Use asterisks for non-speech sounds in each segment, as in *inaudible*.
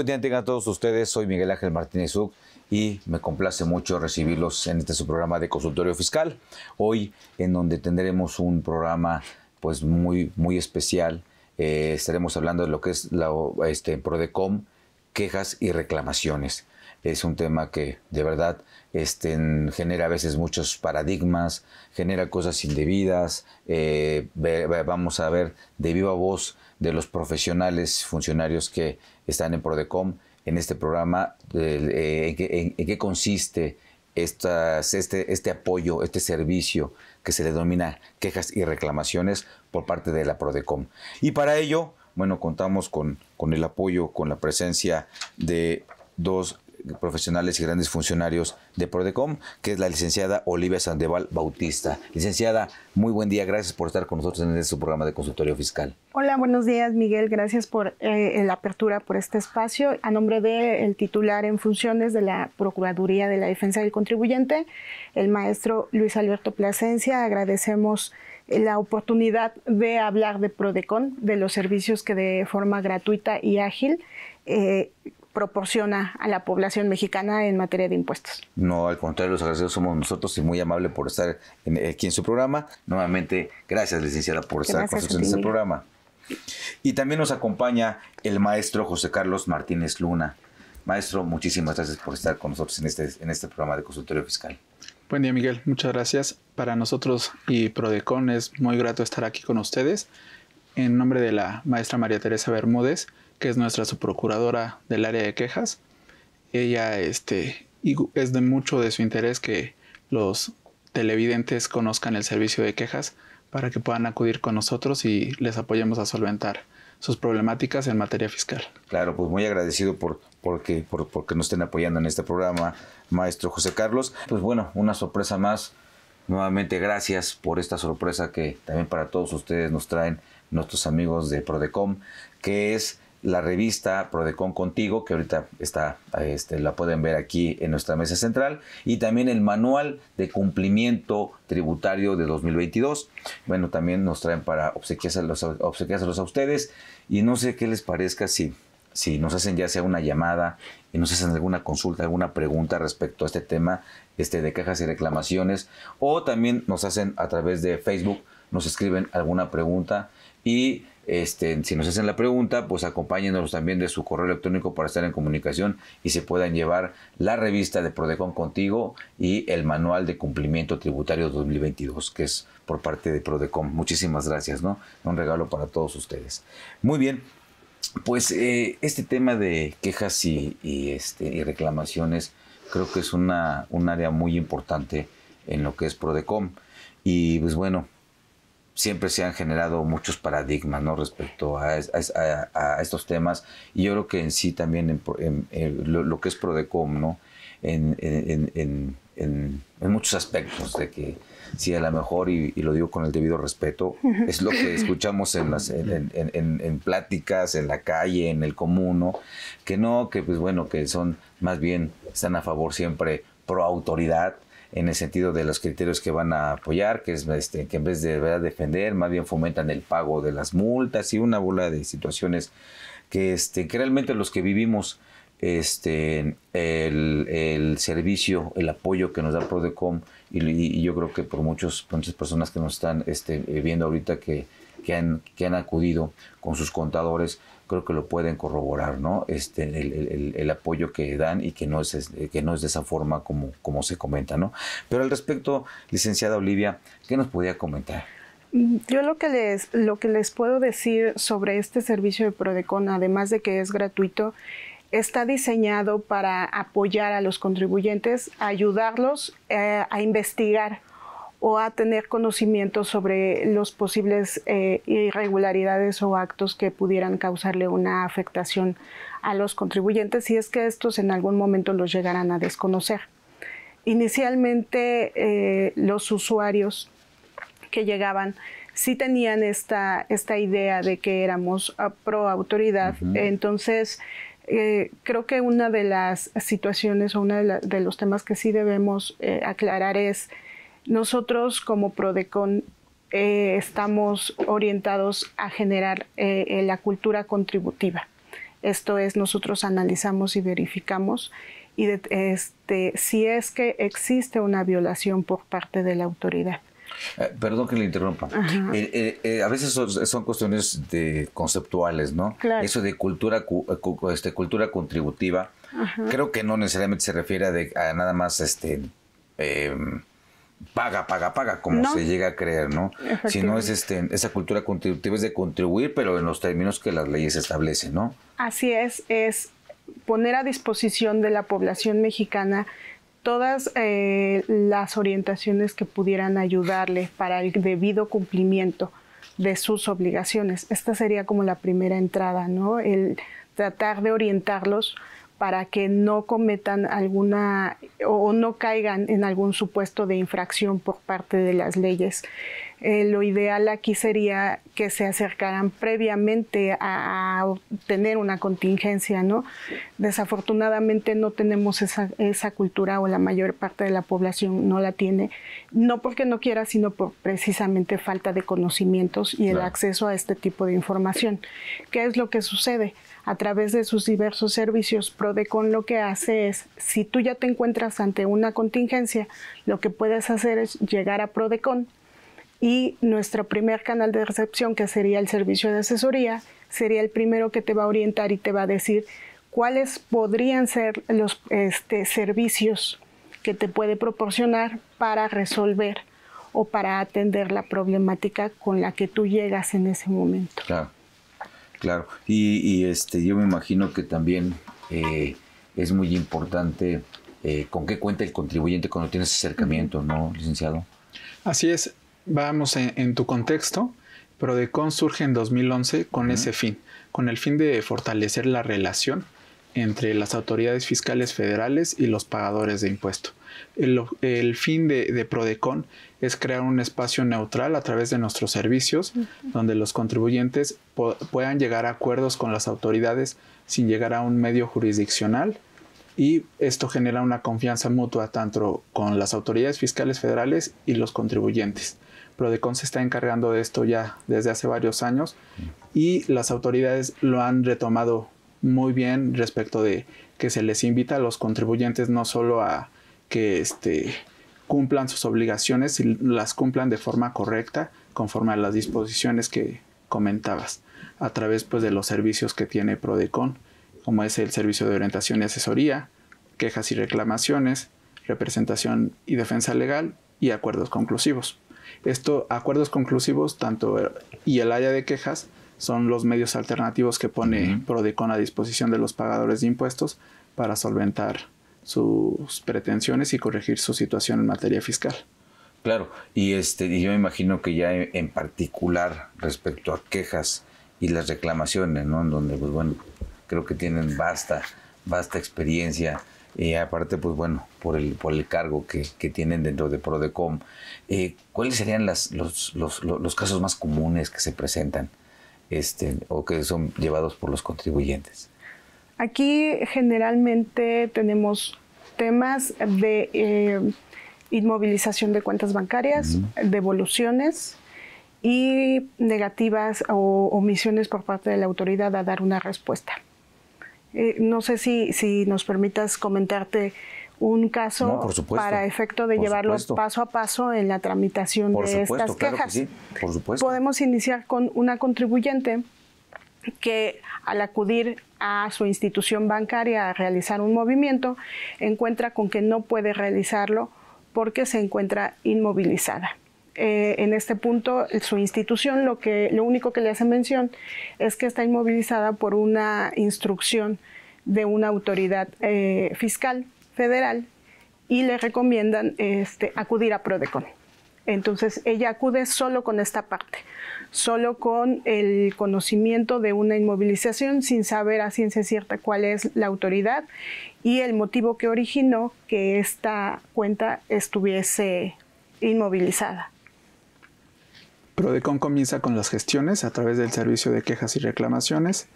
buen día tengan todos ustedes. Soy Miguel Ángel Martínez Uc y me complace mucho recibirlos en este su programa de consultorio fiscal. Hoy en donde tendremos un programa pues muy muy especial. Eh, estaremos hablando de lo que es la este Prodecom, quejas y reclamaciones. Es un tema que de verdad este, genera a veces muchos paradigmas, genera cosas indebidas. Eh, vamos a ver de viva voz de los profesionales, funcionarios que están en Prodecom en este programa, eh, en, qué, consiste este, este apoyo, este servicio que se le denomina quejas y reclamaciones por parte de la Prodecom. Y para ello, bueno, contamos con, con el apoyo, con la presencia de dos profesionales y grandes funcionarios de Prodecom, que es la licenciada Olivia Sandeval Bautista. Licenciada, muy buen día, gracias por estar con nosotros en este programa de consultorio fiscal. Hola, buenos días, Miguel, gracias por eh, la apertura por este espacio. A nombre del titular en funciones de la Procuraduría de la Defensa del Contribuyente, el maestro Luis Alberto Plasencia, agradecemos eh, la oportunidad de hablar de PRODECOM, de los servicios que de forma gratuita y ágil eh, proporciona a la población mexicana en materia de impuestos. No, al contrario, los agradecidos somos nosotros y muy amable por estar aquí en su programa. Nuevamente, gracias, licenciada, por estar con nosotros en este programa. Y también nos acompaña el maestro José Carlos Martínez Luna. Maestro, muchísimas gracias por estar con nosotros en este, en este programa de consultorio fiscal. Buen día, Miguel. Muchas gracias. Para nosotros y Prodecon es muy grato estar aquí con ustedes. En nombre de la maestra María Teresa Bermúdez, que es nuestra subprocuradora del área de quejas. Ella este, es de mucho de su interés que los televidentes conozcan el servicio de quejas para que puedan acudir con nosotros y les apoyemos a solventar sus problemáticas en materia fiscal. Claro, pues muy agradecido por porque por, porque nos estén apoyando en este programa, maestro José Carlos. Pues bueno, una sorpresa más. Nuevamente gracias por esta sorpresa que también para todos ustedes nos traen nuestros amigos de Prodecom, que es la revista Prodecon Contigo, que ahorita está, este, la pueden ver aquí en nuestra mesa central, y también el manual de cumplimiento tributario de 2022. Bueno, también nos traen para obsequiárselos, a ustedes, y no sé qué les parezca si, si nos hacen ya sea una llamada y nos hacen alguna consulta, alguna pregunta respecto a este tema este, de cajas y reclamaciones, o también nos hacen a través de Facebook, nos escriben alguna pregunta y este, si nos hacen la pregunta, pues acompáñenos también de su correo electrónico para estar en comunicación y se puedan llevar la revista de PRODECOM contigo y el manual de cumplimiento tributario 2022, que es por parte de PRODECOM. Muchísimas gracias, ¿no? Un regalo para todos ustedes. Muy bien, pues eh, este tema de quejas y, este, y reclamaciones creo que es una, un área muy importante en lo que es Prodecom. Y pues bueno, siempre se han generado muchos paradigmas ¿no? respecto a, estos temas y yo creo que en sí también en, lo, que es Prodecom, ¿no? En, muchos aspectos de que sí a lo mejor y, lo digo con el debido respeto es lo que escuchamos en las en, pláticas en la calle en el común que no que pues bueno que son más bien están a favor siempre pro autoridad en el sentido de los criterios que van a apoyar, que es este, que en vez de ¿verdad? defender, más bien fomentan el pago de las multas y una bola de situaciones que, este, realmente los que vivimos este, el, servicio, el apoyo que nos da Prodecom y, yo creo que por muchos, muchas personas que nos están este, eh, viendo ahorita que, que, han, que han acudido con sus contadores, creo que lo pueden corroborar, ¿no? Este, el, apoyo que dan y que no es, eh, que no es de esa forma como, como se comenta, ¿no? Pero al respecto, licenciada Olivia, ¿qué nos podía comentar? Mm, yo lo que les lo que les puedo decir sobre este servicio de Prodecon, además de que es gratuito, está diseñado para apoyar a los contribuyentes, ayudarlos eh, a investigar o a tener conocimiento sobre los posibles eh, irregularidades o actos que pudieran causarle una afectación a los contribuyentes si es que estos en algún momento los llegarán a desconocer. Inicialmente eh, los usuarios que llegaban sí tenían esta, esta idea de que éramos ah, pro autoridad, entonces eh, creo que una de las situaciones o uno de, los temas que sí debemos aclarar es nosotros como Prodecon eh, estamos orientados a generar eh, eh, la cultura contributiva. Esto es, nosotros analizamos y verificamos y este, si es que existe una violación por parte de la autoridad. perdón que le interrumpa. a veces son, cuestiones de conceptuales, ¿no? Claro. Eso de cultura, este, cultura contributiva, creo que no necesariamente se refiere a, nada más este em, paga, paga, paga, como se llega a creer, ¿no? Si no es este, esa cultura contributiva es de contribuir, pero en los términos que las leyes establecen, ¿no? Así es, es poner a disposición de la población mexicana todas eh, las orientaciones que pudieran ayudarle para el debido cumplimiento de sus obligaciones. Esta sería como la primera entrada, ¿no? El tratar de orientarlos para que no cometan alguna o no caigan en algún supuesto de infracción por parte de las leyes. Eh, lo ideal aquí sería que se acercaran previamente a, obtener tener una contingencia, ¿no? Desafortunadamente no tenemos esa, cultura o la mayor parte de la población no la tiene, no porque no quiera, sino por precisamente falta de conocimientos y el acceso a este tipo de información. ¿Qué es lo que sucede? a través de sus diversos servicios, PRODECON lo que hace es, si tú ya te encuentras ante una contingencia, lo que puedes hacer es llegar a PRODECON y nuestro primer canal de recepción, que sería el servicio de asesoría, sería el primero que te va a orientar y te va a decir cuáles podrían ser los este, servicios que te puede proporcionar para resolver o para atender la problemática con la que tú llegas en ese momento. Claro. Claro, y, este, yo me imagino que también eh, es muy importante eh, con qué cuenta el contribuyente cuando tienes acercamiento, ¿no, licenciado? Así es, vamos en, tu contexto. Prodecon surge en 2011 con ese fin, con el fin de fortalecer la relación entre las autoridades fiscales federales y los pagadores de impuestos. El, fin de, Prodecon es crear un espacio neutral a través de nuestros servicios, donde los contribuyentes puedan llegar a acuerdos con las autoridades sin llegar a un medio jurisdiccional. Y esto genera una confianza mutua tanto con las autoridades fiscales federales y los contribuyentes. Prodecon se está encargando de esto ya desde hace varios años y las autoridades lo han retomado muy bien respecto de que se les invita a los contribuyentes no solo a que este, cumplan sus obligaciones y las cumplan de forma correcta conforme a las disposiciones que comentabas a través pues, de los servicios que tiene Prodecon como es el servicio de orientación y asesoría, quejas y reclamaciones, representación y defensa legal y acuerdos conclusivos. Esto, acuerdos conclusivos, tanto eh, y el área de quejas, son los medios alternativos que pone Prodecom Prodecon a disposición de los pagadores de impuestos para solventar sus pretensiones y corregir su situación en materia fiscal. Claro, y este, y yo imagino que ya en, particular respecto a quejas y las reclamaciones, ¿no? En donde, pues bueno, creo que tienen vasta, vasta experiencia. Y aparte, pues bueno, por el, por el cargo que, tienen dentro de Prodecom, eh, ¿cuáles serían las, los, casos más comunes que se presentan este, o que son llevados por los contribuyentes? Aquí generalmente tenemos temas de eh, inmovilización de cuentas bancarias, devoluciones y negativas o omisiones por parte de la autoridad a dar una respuesta. Eh, no sé si, si nos permitas comentarte un caso para efecto de llevarlo paso a paso en la tramitación de estas quejas. Podemos iniciar con una contribuyente que al acudir a su institución bancaria a realizar un movimiento, encuentra con que no puede realizarlo porque se encuentra inmovilizada. Eh, en este punto, su institución lo, que, lo único que le hace mención es que está inmovilizada por una instrucción de una autoridad eh, fiscal federal y le recomiendan este, acudir a Prodecon. Entonces ella acude solo con esta parte, solo con el conocimiento de una inmovilización sin saber a ciencia cierta cuál es la autoridad y el motivo que originó que esta cuenta estuviese inmovilizada. Prodecon comienza con las gestiones a través del servicio de quejas y reclamaciones,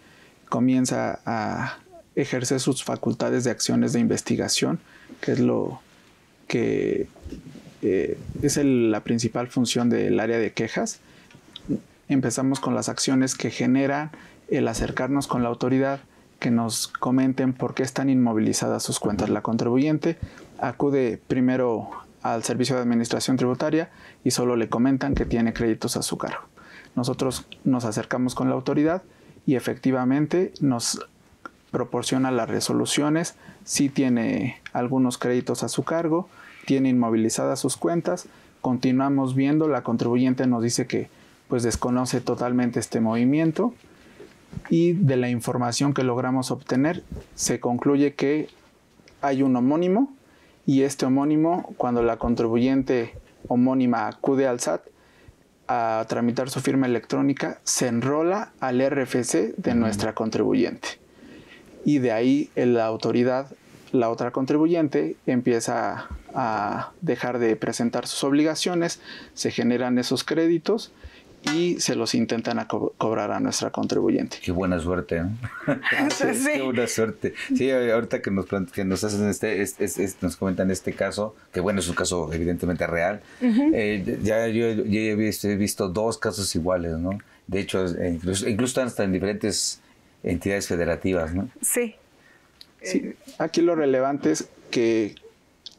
comienza a ejerce sus facultades de acciones de investigación, que es lo que eh, es la principal función del área de quejas. Empezamos con las acciones que generan el acercarnos con la autoridad, que nos comenten por qué están inmovilizadas sus cuentas. La contribuyente acude primero al Servicio de Administración Tributaria y solo le comentan que tiene créditos a su cargo. Nosotros nos acercamos con la autoridad y efectivamente nos proporciona las resoluciones, si tiene algunos créditos a su cargo, tiene inmovilizadas sus cuentas, continuamos viendo, la contribuyente nos dice que pues desconoce totalmente este movimiento y de la información que logramos obtener se concluye que hay un homónimo y este homónimo cuando la contribuyente homónima acude al SAT a tramitar su firma electrónica se enrola al RFC de nuestra contribuyente y de ahí eh, la autoridad, la otra contribuyente, empieza a dejar de presentar sus obligaciones, se generan esos créditos y se los intentan a cobrar a nuestra contribuyente. Qué buena suerte, ¿no? *laughs* sí, *laughs* Qué buena suerte. Sí, eh, ahorita que nos, que nos hacen este, este, este, este comentan este caso, que bueno, es un caso evidentemente real. Eh, ya yo, he, visto, dos casos iguales, ¿no? De hecho, incluso, incluso están hasta en diferentes entidades federativas, ¿no? Sí. aquí lo relevante es que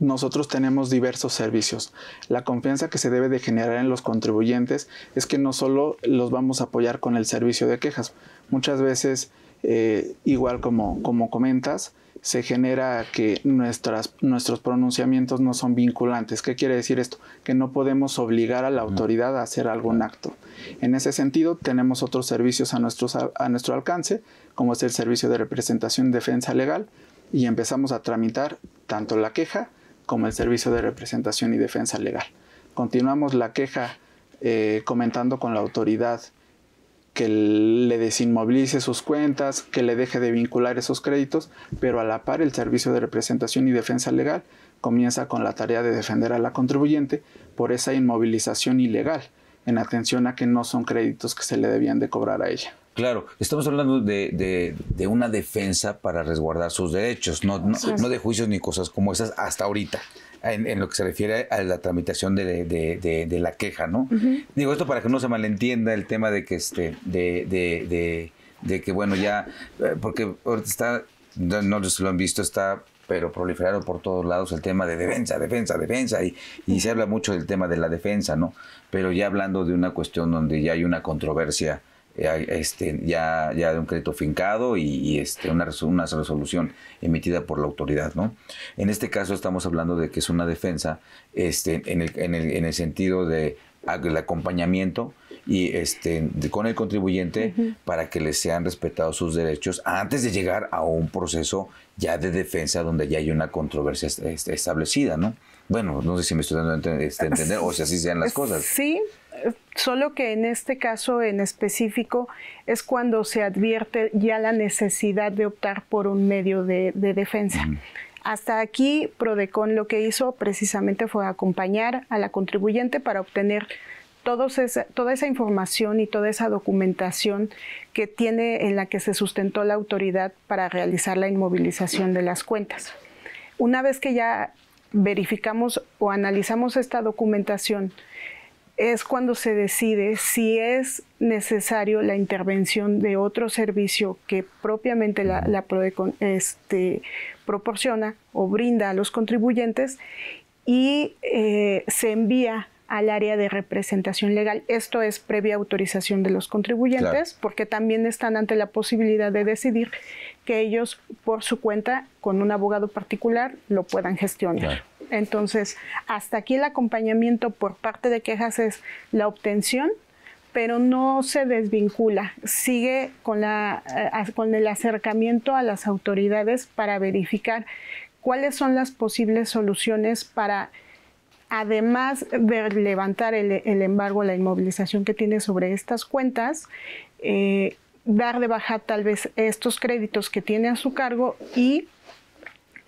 nosotros tenemos diversos servicios. La confianza que se debe de generar en los contribuyentes es que no solo los vamos a apoyar con el servicio de quejas. Muchas veces, eh, igual como, como comentas, se genera que nuestras, nuestros pronunciamientos no son vinculantes. ¿Qué quiere decir esto? Que no podemos obligar a la autoridad a hacer algún acto. En ese sentido, tenemos otros servicios a, a nuestro alcance, como es el servicio de representación y defensa legal, y empezamos a tramitar tanto la queja como el servicio de representación y defensa legal. Continuamos la queja eh, comentando con la autoridad que le desinmovilice sus cuentas, que le deje de vincular esos créditos, pero a la par el Servicio de Representación y Defensa Legal comienza con la tarea de defender a la contribuyente por esa inmovilización ilegal, en atención a que no son créditos que se le debían de cobrar a ella. Claro, estamos hablando de, de, una defensa para resguardar sus derechos, no, no de juicios ni cosas como esas hasta ahorita en, lo que se refiere a la tramitación de, la queja, ¿no? Digo esto para que no se malentienda el tema de que este, de, que bueno ya, eh, porque ahorita está, no, lo han visto, está pero proliferado por todos lados el tema de defensa, defensa, defensa, y, y, se habla mucho del tema de la defensa, ¿no? Pero ya hablando de una cuestión donde ya hay una controversia eh, este, ya, ya de un crédito fincado y, este, una, una, resolución emitida por la autoridad. ¿no? En este caso estamos hablando de que es una defensa este, en, el, en, el, en el sentido de el acompañamiento y este con el contribuyente para que le sean respetados sus derechos antes de llegar a un proceso ya de defensa donde ya hay una controversia establecida, ¿no? Bueno, no sé si me estoy dando a este, entender o si así sean las cosas. Sí, Solo que en este caso en específico es cuando se advierte ya la necesidad de optar por un medio de, defensa. Hasta aquí, Prodecon lo que hizo precisamente fue acompañar a la contribuyente para obtener toda esa información y toda esa documentación que tiene en la que se sustentó la autoridad para realizar la inmovilización de las cuentas. Una vez que ya verificamos o analizamos esta documentación es cuando se decide si es necesario la intervención de otro servicio que propiamente la, este, proporciona o brinda a los contribuyentes y eh, se envía al área de representación legal. Esto es previa autorización de los contribuyentes, porque también están ante la posibilidad de decidir que ellos por su cuenta, con un abogado particular, lo puedan gestionar. Entonces, hasta aquí el acompañamiento por parte de quejas es la obtención, pero no se desvincula, sigue con, eh, el acercamiento a las autoridades para verificar cuáles son las posibles soluciones para además de levantar el, embargo, la inmovilización que tiene sobre estas cuentas, eh, dar de baja tal vez estos créditos que tiene a su cargo y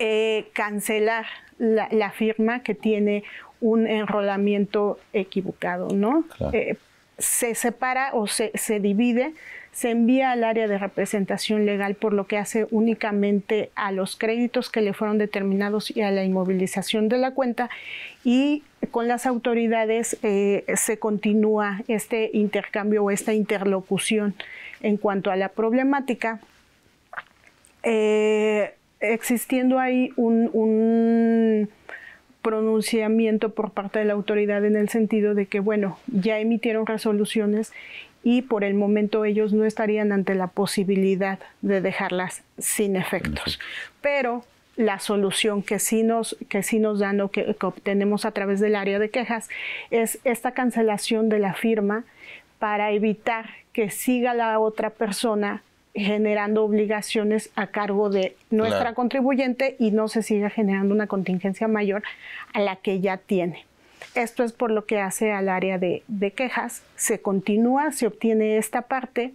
eh, cancelar la, firma que tiene un enrolamiento equivocado, ¿no? Eh, se separa o se, divide, se envía al área de representación legal por lo que hace únicamente a los créditos que le fueron determinados y a la inmovilización de la cuenta y con las autoridades eh, se continúa este intercambio o esta interlocución en cuanto a la problemática. Eh, existiendo ahí un, pronunciamiento por parte de la autoridad en el sentido de que, bueno, ya emitieron resoluciones y por el momento ellos no estarían ante la posibilidad de dejarlas sin efectos. Pero la solución que sí nos, que nos dan o que, que obtenemos a través del área de quejas es esta cancelación de la firma para evitar que siga la otra persona generando obligaciones a cargo de nuestra contribuyente y no se siga generando una contingencia mayor a la que ya tiene. Esto es por lo que hace al área de, de quejas. Se continúa, se obtiene esta parte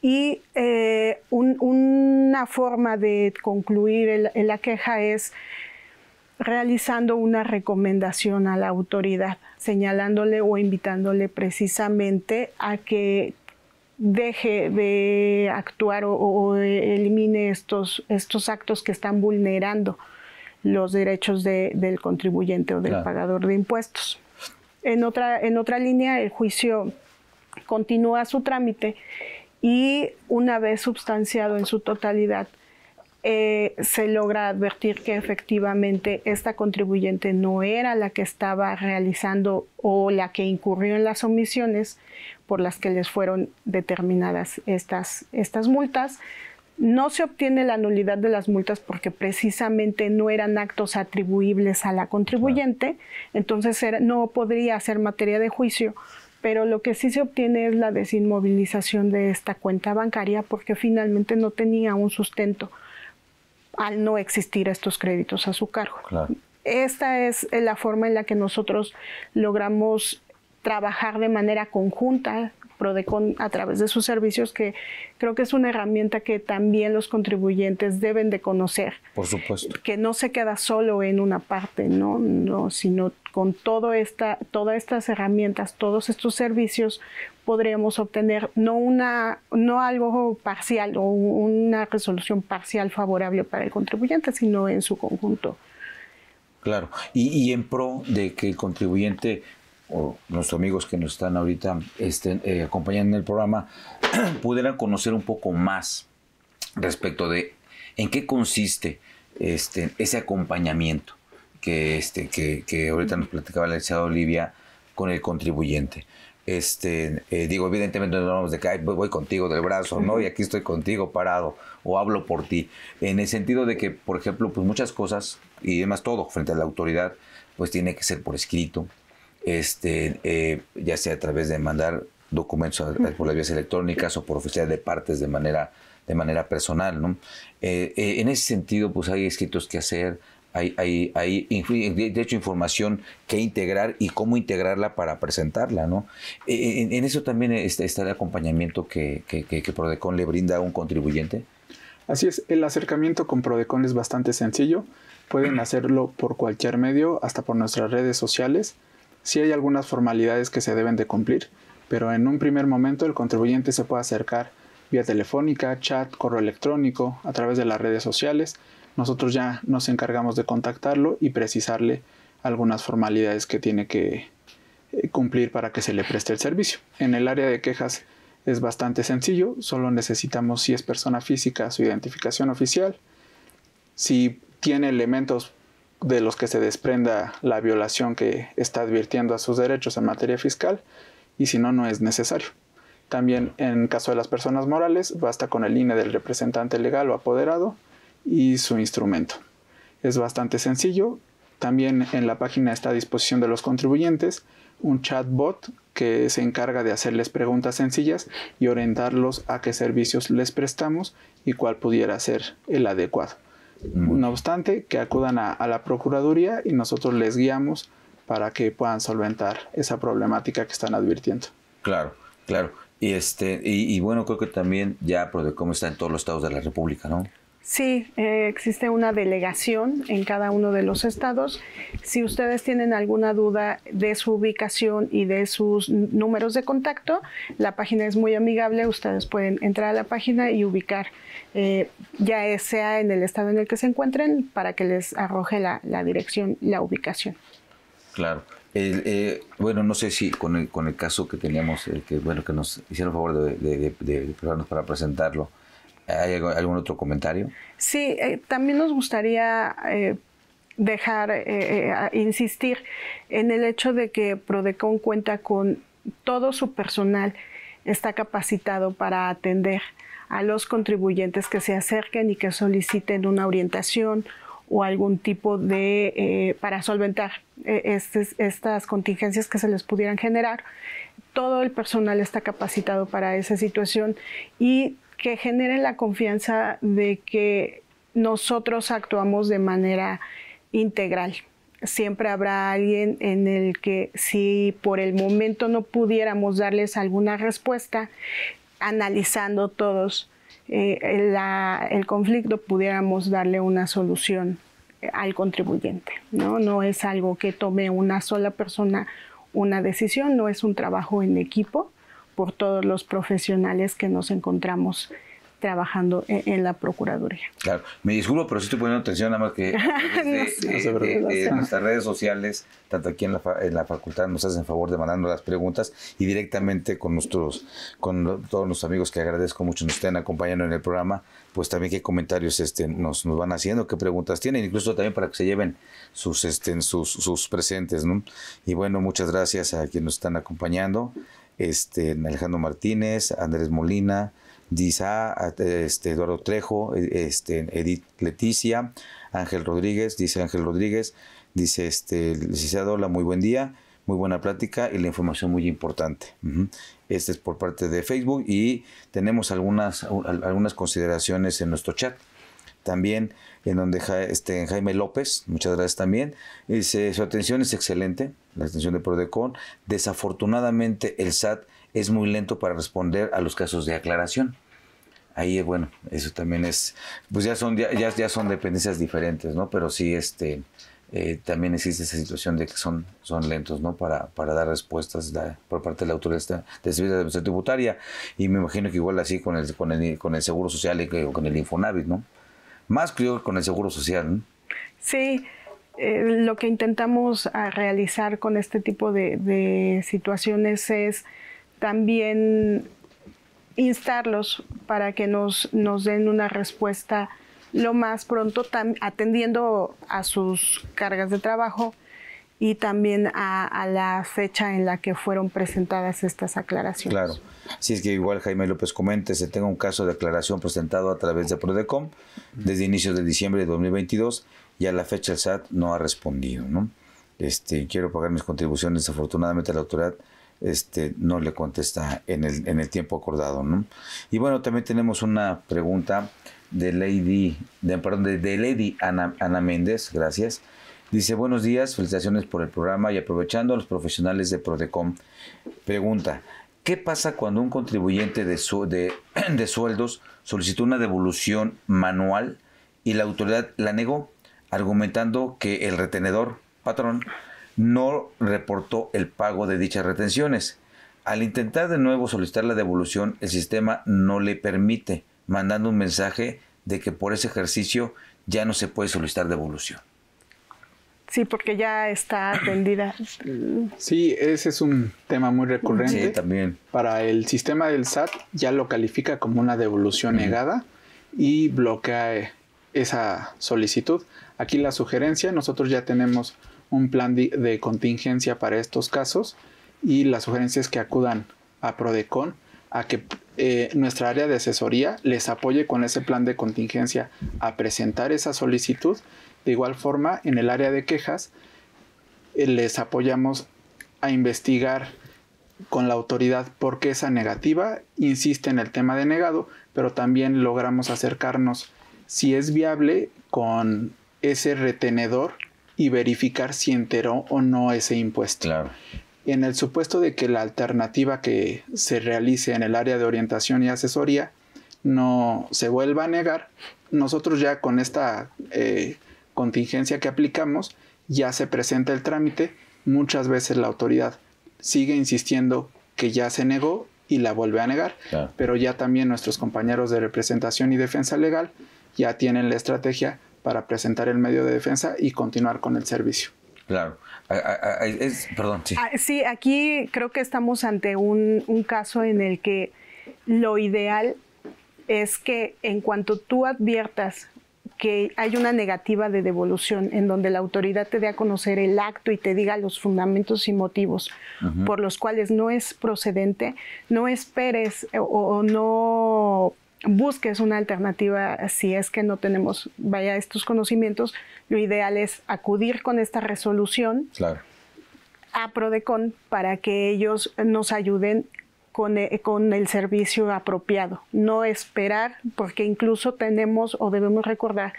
y eh, una forma de concluir la queja es realizando una recomendación a la autoridad, señalándole o invitándole precisamente a que deje de actuar o, elimine estos, estos actos que están vulnerando los derechos del contribuyente o del pagador de impuestos. En otra, en otra línea, el juicio continúa su trámite y una vez substanciado en su totalidad, eh, se logra advertir que efectivamente esta contribuyente no era la que estaba realizando o la que incurrió en las omisiones por las que les fueron determinadas estas, estas multas. No se obtiene la nulidad de las multas porque precisamente no eran actos atribuibles a la contribuyente, entonces no podría ser materia de juicio, pero lo que sí se obtiene es la desinmovilización de esta cuenta bancaria porque finalmente no tenía un sustento al no existir estos créditos a su cargo. Esta es eh, la forma en la que nosotros logramos trabajar de manera conjunta Prodecon a través de sus servicios, que creo que es una herramienta que también los contribuyentes deben de conocer. Por supuesto. Que no se queda solo en una parte, ¿no? no sino con todo esta, todas estas herramientas, todos estos servicios, podríamos obtener no, una, no algo parcial o una resolución parcial favorable para el contribuyente, sino en su conjunto. Claro, y, en pro de que el contribuyente o nuestros amigos que nos están ahorita estén, eh, acompañando en el programa *clears throat* pudieran conocer un poco más respecto de en qué consiste este, ese acompañamiento que, este, que, que ahorita nos platicaba la licenciada Olivia con el contribuyente este, eh, digo, evidentemente no vamos de que voy, contigo del brazo, ¿no? Y aquí estoy contigo parado o hablo por ti. En el sentido de que, por ejemplo, pues muchas cosas y además todo frente a la autoridad, pues tiene que ser por escrito, este, eh, ya sea a través de mandar documentos por las vías electrónicas o por oficial de partes de manera de manera personal, ¿no? Eh, en ese sentido, pues hay escritos que hacer, hay, de hecho información que integrar y cómo integrarla para presentarla, ¿no? E, e, en, eso también este, está, el acompañamiento que, que, que Prodecon le brinda a un contribuyente. Así es, el acercamiento con Prodecon es bastante sencillo. Pueden *clears throat* hacerlo por cualquier medio, hasta por nuestras redes sociales. Sí hay algunas formalidades que se deben de cumplir, pero en un primer momento el contribuyente se puede acercar vía telefónica, chat, correo electrónico, a través de las redes sociales nosotros ya nos encargamos de contactarlo y precisarle algunas formalidades que tiene que eh, cumplir para que se le preste el servicio. En el área de quejas es bastante sencillo, solo necesitamos si es persona física su identificación oficial, si tiene elementos de los que se desprenda la violación que está advirtiendo a sus derechos en materia fiscal y si no, no es necesario. También en caso de las personas morales, basta con el INE del representante legal o apoderado y su instrumento. Es bastante sencillo. También en la página está a disposición de los contribuyentes un chatbot que se encarga de hacerles preguntas sencillas y orientarlos a qué servicios les prestamos y cuál pudiera ser el adecuado. No obstante, que acudan a, la Procuraduría y nosotros les guiamos para que puedan solventar esa problemática que están advirtiendo. Claro, claro. Y, este, y, bueno, creo que también ya pues, cómo está en todos los estados de la República, ¿no? Sí, eh, existe una delegación en cada uno de los estados. Si ustedes tienen alguna duda de su ubicación y de sus números de contacto, la página es muy amigable. Ustedes pueden entrar a la página y ubicar, eh, ya sea en el estado en el que se encuentren, para que les arroje la, dirección, la ubicación. Claro. Eh, bueno, no sé si con el, caso que teníamos, que bueno, que nos hicieron favor de, de, para presentarlo, ¿Hay algún otro comentario? Sí, eh, también nos gustaría eh, dejar, eh, insistir en el hecho de que Prodecon cuenta con todo su personal, está capacitado para atender a los contribuyentes que se acerquen y que soliciten una orientación o algún tipo de, para solventar este, estas contingencias que se les pudieran generar. Todo el personal está capacitado para esa situación y que genere la confianza de que nosotros actuamos de manera integral. Siempre habrá alguien en el que si por el momento no pudiéramos darles alguna respuesta, analizando todos eh, el conflicto, pudiéramos darle una solución eh, al contribuyente. ¿no? no es algo que tome una sola persona una decisión, no es un trabajo en equipo por todos los profesionales que nos encontramos trabajando e-, en, la Procuraduría. Claro, me disculpo, pero sí estoy poniendo atención nada más que *laughs* eh, eh, eh, en nuestras redes sociales, tanto aquí en la, facultad, nos hacen favor de mandarnos las preguntas y directamente con nuestros, con todos los amigos que agradezco mucho nos estén acompañando en el programa, pues también qué comentarios este, nos, nos van haciendo, qué preguntas tienen, incluso también para que se lleven sus, este, sus, sus presentes, ¿no? Y bueno, muchas gracias a quienes nos están acompañando este, Alejandro Martínez, Andrés Molina, Disa, este, Eduardo Trejo, e, este, Edith Leticia, Ángel Rodríguez, dice Ángel Rodríguez, dice este, licenciado, hola, muy buen día, muy buena plática y la información muy importante. Este es por parte de Facebook y tenemos algunas, algunas consideraciones en nuestro chat. También en donde este, Jaime López, muchas gracias también, dice, su atención es excelente, la atención de Prodecon. Desafortunadamente el SAT es muy lento para responder a los casos de aclaración. Ahí, eh, bueno, eso también es, pues ya son, ya, son dependencias diferentes, ¿no? Pero sí, este, eh, también existe esa situación de que son, son lentos ¿no? para, para dar respuestas por parte de la autoridad de servicio de tributaria y me imagino que igual así con el, con el, con el Seguro Social y con el Infonavit, ¿no? más con el Seguro Social. Sí, eh, lo que intentamos realizar con este tipo de, situaciones es también instarlos para que nos den una respuesta lo más pronto, atendiendo a sus cargas de trabajo, y también a, la fecha en la que fueron presentadas estas aclaraciones. Claro. Si es que igual Jaime López comente se tenga un caso de aclaración presentado a través de Prodecom desde inicios de diciembre de 2022 y a la fecha el SAT no ha respondido, ¿no? Este, quiero pagar mis contribuciones, desafortunadamente la autoridad este, no le contesta en el, en el tiempo acordado, ¿no? Y bueno, también tenemos una pregunta de Lady, de, de, de Lady Ana, Ana Méndez, gracias Dice, buenos días, felicitaciones por el programa y aprovechando a los profesionales de Prodecom, pregunta, ¿qué pasa cuando un contribuyente de, de, *clears throat* de sueldos solicitó una devolución manual y la autoridad la negó, argumentando que el retenedor, patrón, no reportó el pago de dichas retenciones? Al intentar de nuevo solicitar la devolución, el sistema no le permite, mandando un mensaje de que por ese ejercicio ya no se puede solicitar devolución. Sí, porque ya está atendida. Sí, ese es un tema muy recurrente. Sí, también. Para el sistema del SAT ya lo califica como una devolución negada y bloquea eh, esa solicitud. Aquí la sugerencia, nosotros ya tenemos un plan de, contingencia para estos casos y la sugerencia es que acudan a Prodecon a que eh, nuestra área de asesoría les apoye con ese plan de contingencia a presentar esa solicitud de igual forma, en el área de quejas, eh, les apoyamos a investigar con la autoridad por qué esa negativa, insiste en el tema de negado, pero también logramos acercarnos si es viable con ese retenedor y verificar si enteró o no ese impuesto. En el supuesto de que la alternativa que se realice en el área de orientación y asesoría no se vuelva a negar, nosotros ya con esta eh, contingencia que aplicamos, ya se presenta el trámite, muchas veces la autoridad sigue insistiendo que ya se negó y la vuelve a negar, pero ya también nuestros compañeros de representación y defensa legal ya tienen la estrategia para presentar el medio de defensa y continuar con el servicio. Claro. perdón, sí. Ah, sí, aquí creo que estamos ante un, un caso en el que lo ideal es que en cuanto tú adviertas que hay una negativa de devolución en donde la autoridad te dé a conocer el acto y te diga los fundamentos y motivos por los cuales no es procedente, no esperes o, no busques una alternativa si es que no tenemos, vaya, estos conocimientos, lo ideal es acudir con esta resolución claro. a Prodecon para que ellos nos ayuden eh, con, el servicio apropiado, no esperar, porque incluso tenemos o debemos recordar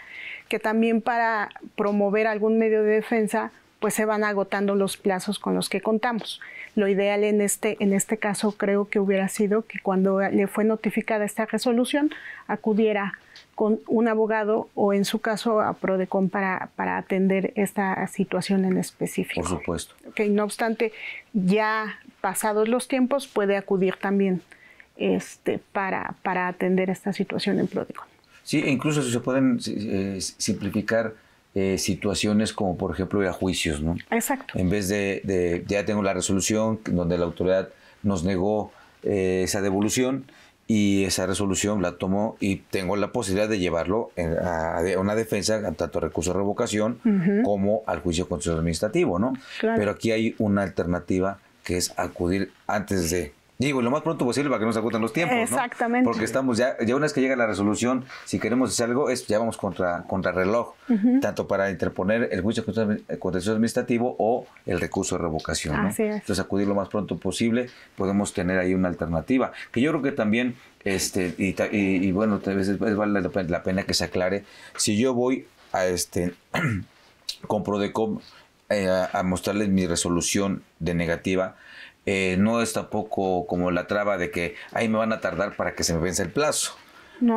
que también para promover algún medio de defensa, pues se van agotando los plazos con los que contamos. Lo ideal en este, en este caso creo que hubiera sido que cuando le fue notificada esta resolución acudiera con un abogado o en su caso a Prodecon para, para atender esta situación en específico. Por supuesto. Okay, no obstante, ya pasados los tiempos, puede acudir también este, para, para atender esta situación en Prodigón. Sí, incluso si se pueden eh, simplificar eh, situaciones como, por ejemplo, ir a juicios, ¿no? Exacto. En vez de, ya tengo la resolución donde la autoridad nos negó eh, esa devolución y esa resolución la tomo y tengo la posibilidad de llevarlo a, una defensa, tanto a recurso de revocación como al juicio constitucional administrativo, ¿no? Pero aquí hay una alternativa que es acudir antes de. Digo, lo más pronto posible para que no se acutan los tiempos. Exactamente. Porque estamos ya, ya una vez que llega la resolución, si queremos hacer algo, es, ya vamos contra, contra reloj, tanto para interponer el juicio contencioso administrativo o el recurso de revocación. Así es. Entonces, acudir lo más pronto posible, podemos tener ahí una alternativa. Que yo creo que también, este, y, bueno, tal veces vale la pena que se aclare, si yo voy a este, *clears throat* compro de com eh, a, mostrarles mi resolución de negativa, eh, no es tampoco como la traba de que ahí me van a tardar para que se me vence el plazo.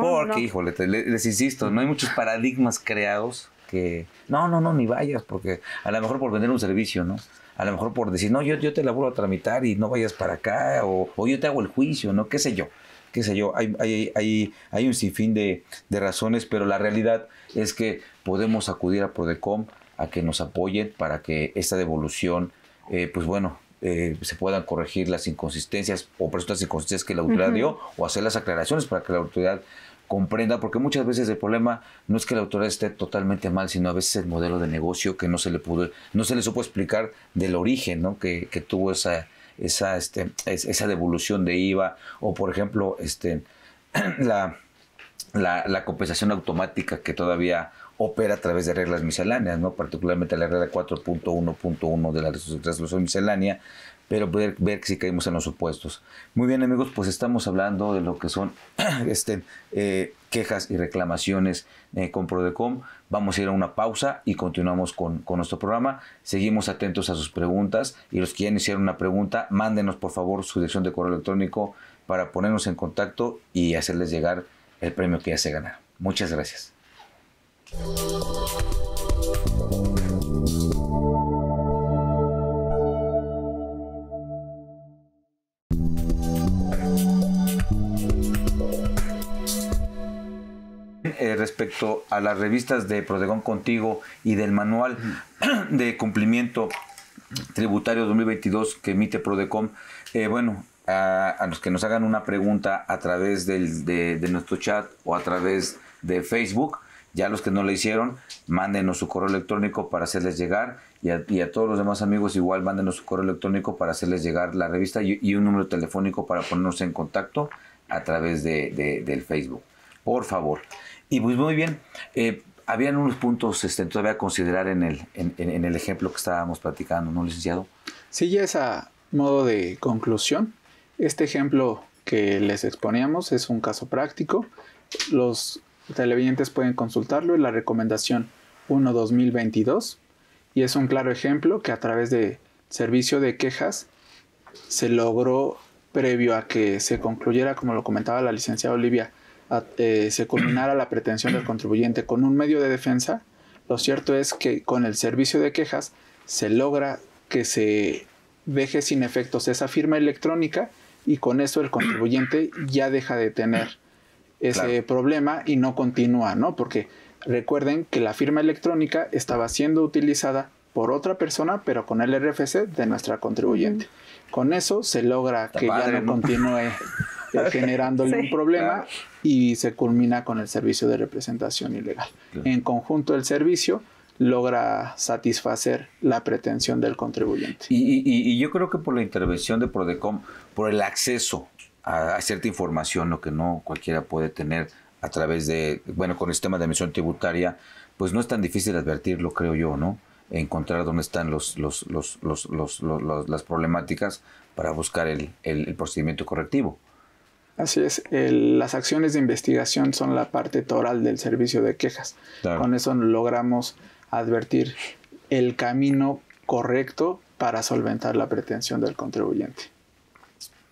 Porque, híjole, les, insisto, no hay muchos paradigmas creados que, no, no, no, ni vayas, porque a lo mejor por vender un servicio, ¿no? A lo mejor por decir, no, yo, yo te la vuelvo a tramitar y no vayas para acá, o, yo te hago el juicio, ¿no? ¿Qué sé yo? ¿Qué sé yo? Hay, hay, hay, hay un sinfín de, de razones, pero la realidad es que podemos acudir a Prodecom, a que nos apoyen para que esta devolución, eh, pues bueno, eh, se puedan corregir las inconsistencias o presuntas inconsistencias que la autoridad dio o hacer las aclaraciones para que la autoridad comprenda, porque muchas veces el problema no es que la autoridad esté totalmente mal, sino a veces el modelo de negocio que no se le pudo, no se le supo explicar del origen ¿no? que, tuvo esa, esa, este, esa devolución de IVA o por ejemplo este, *clears throat* la, la, la compensación automática que todavía opera a través de reglas misceláneas, ¿no? particularmente la regla 4.1.1 de la resolución miscelánea, pero ver, ver si caímos en los supuestos. Muy bien amigos, pues estamos hablando de lo que son *clears throat* este, eh, quejas y reclamaciones eh, con Prodecom. Vamos a ir a una pausa y continuamos con, con, nuestro programa. Seguimos atentos a sus preguntas y los que ya hicieron una pregunta, mándenos por favor su dirección de correo electrónico para ponernos en contacto y hacerles llegar el premio que ya se ganaron. Muchas gracias. Eh, respecto a las revistas de Prodecom Contigo y del manual *clears throat* de cumplimiento tributario 2022 que emite Prodecom, eh, bueno, a, los que nos hagan una pregunta a través de, nuestro chat o a través de Facebook, ya los que no lo hicieron, mándenos su correo electrónico para hacerles llegar. Y a, todos los demás amigos, igual, mándenos su correo electrónico para hacerles llegar la revista y, un número telefónico para ponernos en contacto a través de, del Facebook. Por favor. Y pues muy bien, eh, habían unos puntos este, todavía a considerar en el, en, en el ejemplo que estábamos platicando, ¿no, licenciado? Sí, ya es a modo de conclusión. Este ejemplo que les exponíamos es un caso práctico. Los los televidentes pueden consultarlo en la recomendación 1-2022 y es un claro ejemplo que a través de servicio de quejas se logró previo a que se concluyera, como lo comentaba la licenciada Olivia, eh, se culminara la pretensión del contribuyente con un medio de defensa, lo cierto es que con el servicio de quejas se logra que se deje sin efectos esa firma electrónica y con eso el contribuyente ya deja de tener ese problema y no continúa, ¿no? Porque recuerden que la firma electrónica estaba siendo utilizada por otra persona, pero con el RFC de nuestra contribuyente. Con eso se logra que ya no, continúe eh, *laughs* generándole un problema y se culmina con el servicio de representación ilegal. En conjunto el servicio logra satisfacer la pretensión del contribuyente. y yo creo que por la intervención de Prodecom, por el acceso a, cierta información, lo que no cualquiera puede tener a través de, bueno, con el sistema de emisión tributaria, pues no es tan difícil advertirlo, creo yo, ¿no? Encontrar dónde están los, los, los, los las problemáticas para buscar el, el, procedimiento correctivo. Así es, las acciones de investigación son la parte toral del servicio de quejas. Con eso logramos advertir el camino correcto para solventar la pretensión del contribuyente.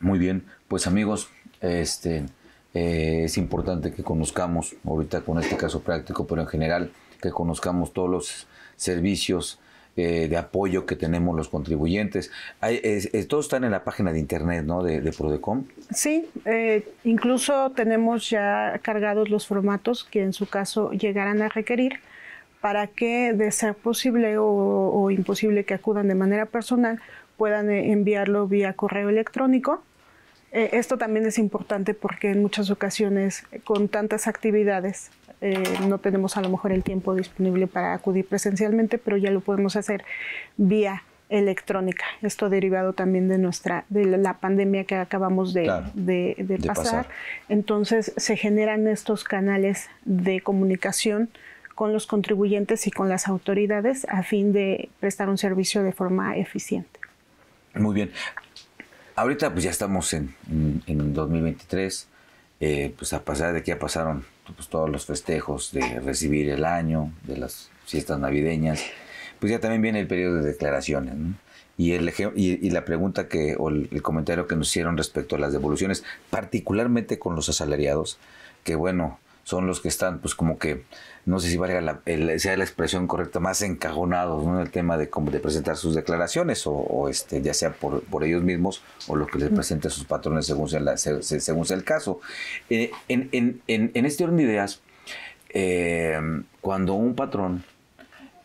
Muy bien, pues amigos, este, eh, es importante que conozcamos, ahorita con este caso práctico, pero en general, que conozcamos todos los servicios eh, de apoyo que tenemos los contribuyentes. Hay, todos están en la página de internet, ¿no? De, Prodecom. Sí, eh, incluso tenemos ya cargados los formatos que en su caso llegarán a requerir para que, de ser posible o, o imposible que acudan de manera personal, puedan enviarlo vía correo electrónico eh, esto también es importante porque en muchas ocasiones eh, con tantas actividades eh, no tenemos a lo mejor el tiempo disponible para acudir presencialmente, pero ya lo podemos hacer vía electrónica. Esto derivado también de nuestra de la pandemia que acabamos de, pasar. Entonces se generan estos canales de comunicación con los contribuyentes y con las autoridades a fin de prestar un servicio de forma eficiente. Muy bien. Ahorita pues ya estamos en, en, 2023, eh, pues a pasar de que ya pasaron pues, todos los festejos de recibir el año, de las fiestas navideñas, pues ya también viene el periodo de declaraciones. Y, el, y, la pregunta que, o el, comentario que nos hicieron respecto a las devoluciones, particularmente con los asalariados, que bueno, son los que están, pues como que, no sé si valga la, sea la expresión correcta, más encajonados ¿no? en el tema de, de presentar sus declaraciones, o, este, ya sea por, por, ellos mismos o lo que les mm. presenten sus patrones según sea, según el caso. Eh, en, este orden de ideas, eh, cuando un patrón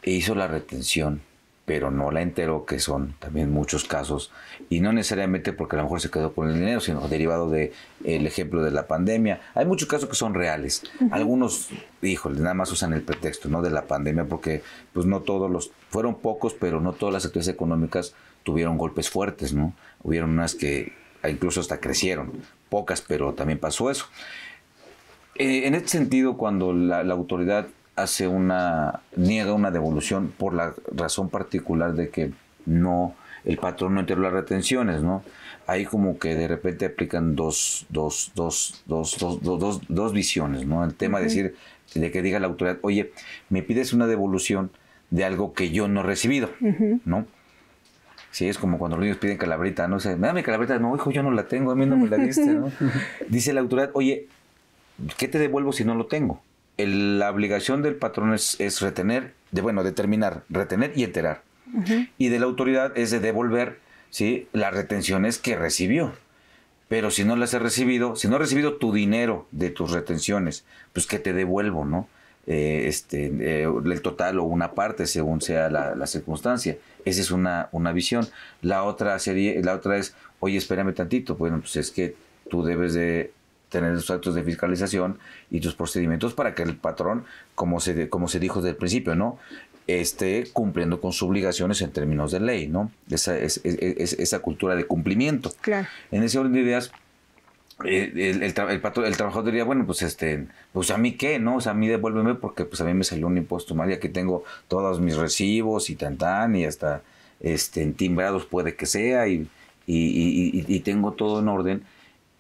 hizo la retención, pero no la entero, que son también muchos casos, y no necesariamente porque a lo mejor se quedó con el dinero, sino derivado del el ejemplo de la pandemia. Hay muchos casos que son reales. Algunos, híjole, nada más usan el pretexto ¿no? de la pandemia, porque pues no todos los, fueron pocos, pero no todas las actividades económicas tuvieron golpes fuertes, ¿no? Hubieron unas que incluso hasta crecieron, pocas, pero también pasó eso. Eh, en este sentido, cuando la autoridad hace una, niega una devolución por la razón particular de que no, el patrón no enteró las retenciones, ¿no? Ahí como que de repente aplican dos, dos, dos, dos, dos, dos, dos, dos visiones, ¿no? El tema de decir, de que diga la autoridad, oye, me pides una devolución de algo que yo no he recibido, ¿no? Sí, es como cuando los niños piden calabrita, ¿no? me dame calabrita, no, hijo, yo no la tengo, a mí no me la diste, ¿no? *laughs* Dice la autoridad, oye, ¿qué te devuelvo si no lo tengo? la obligación del patrón es, retener, de, bueno, determinar, retener y enterar. Y de la autoridad es de devolver ¿sí? las retenciones que recibió. Pero si no las he recibido, si no he recibido tu dinero de tus retenciones, pues que te devuelvo, ¿no? Eh, este, eh, el total o una parte según sea la, circunstancia. Esa es una, una, visión. La otra serie la otra es, oye, espérame tantito, bueno, pues es que tú debes de tener tus actos de fiscalización y tus procedimientos para que el patrón, como se, como se dijo desde el principio, ¿no? esté cumpliendo con sus obligaciones en términos de ley, ¿no? Esa, esa cultura de cumplimiento. En ese orden de ideas, eh, el, el, el, trabajador diría, bueno, pues este, pues a mí qué, ¿no? O sea, a mí devuélveme porque pues a mí me salió un impuesto mal y aquí tengo todos mis recibos y tan tan y hasta este, timbrados puede que sea y, y, y, y tengo todo en orden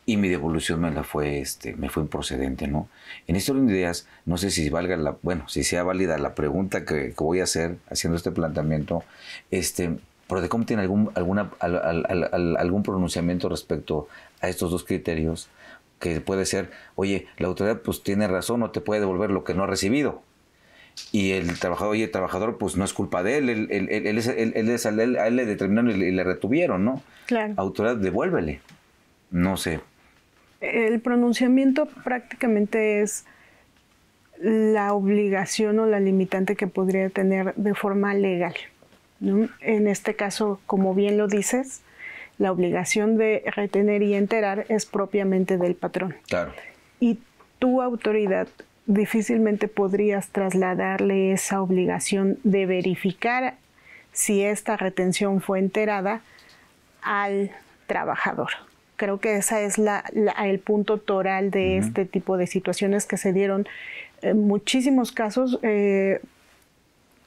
y mi devolución me la fue, este, me fue improcedente, ¿no? En este orden de ideas, no sé si valga la, bueno, si sea válida la pregunta que, voy a hacer haciendo este planteamiento, este, ¿de cómo tiene algún, alguna, algún pronunciamiento respecto a estos dos criterios? Que puede ser, oye, la autoridad pues tiene razón, no te puede devolver lo que no ha recibido. Y el trabajador, oye, el trabajador, pues no es culpa de él, él, él, él, él, a él le determinaron y le retuvieron, ¿no? Claro. Autoridad, devuélvele. No sé, el pronunciamiento prácticamente es la obligación o la limitante que podría tener de forma legal. En este caso, como bien lo dices, la obligación de retener y enterar es propiamente del patrón. Claro. Y tu autoridad difícilmente podrías trasladarle esa obligación de verificar si esta retención fue enterada al trabajador. Creo que ese es la, el punto toral de este tipo de situaciones que se dieron. En eh, muchísimos casos, eh,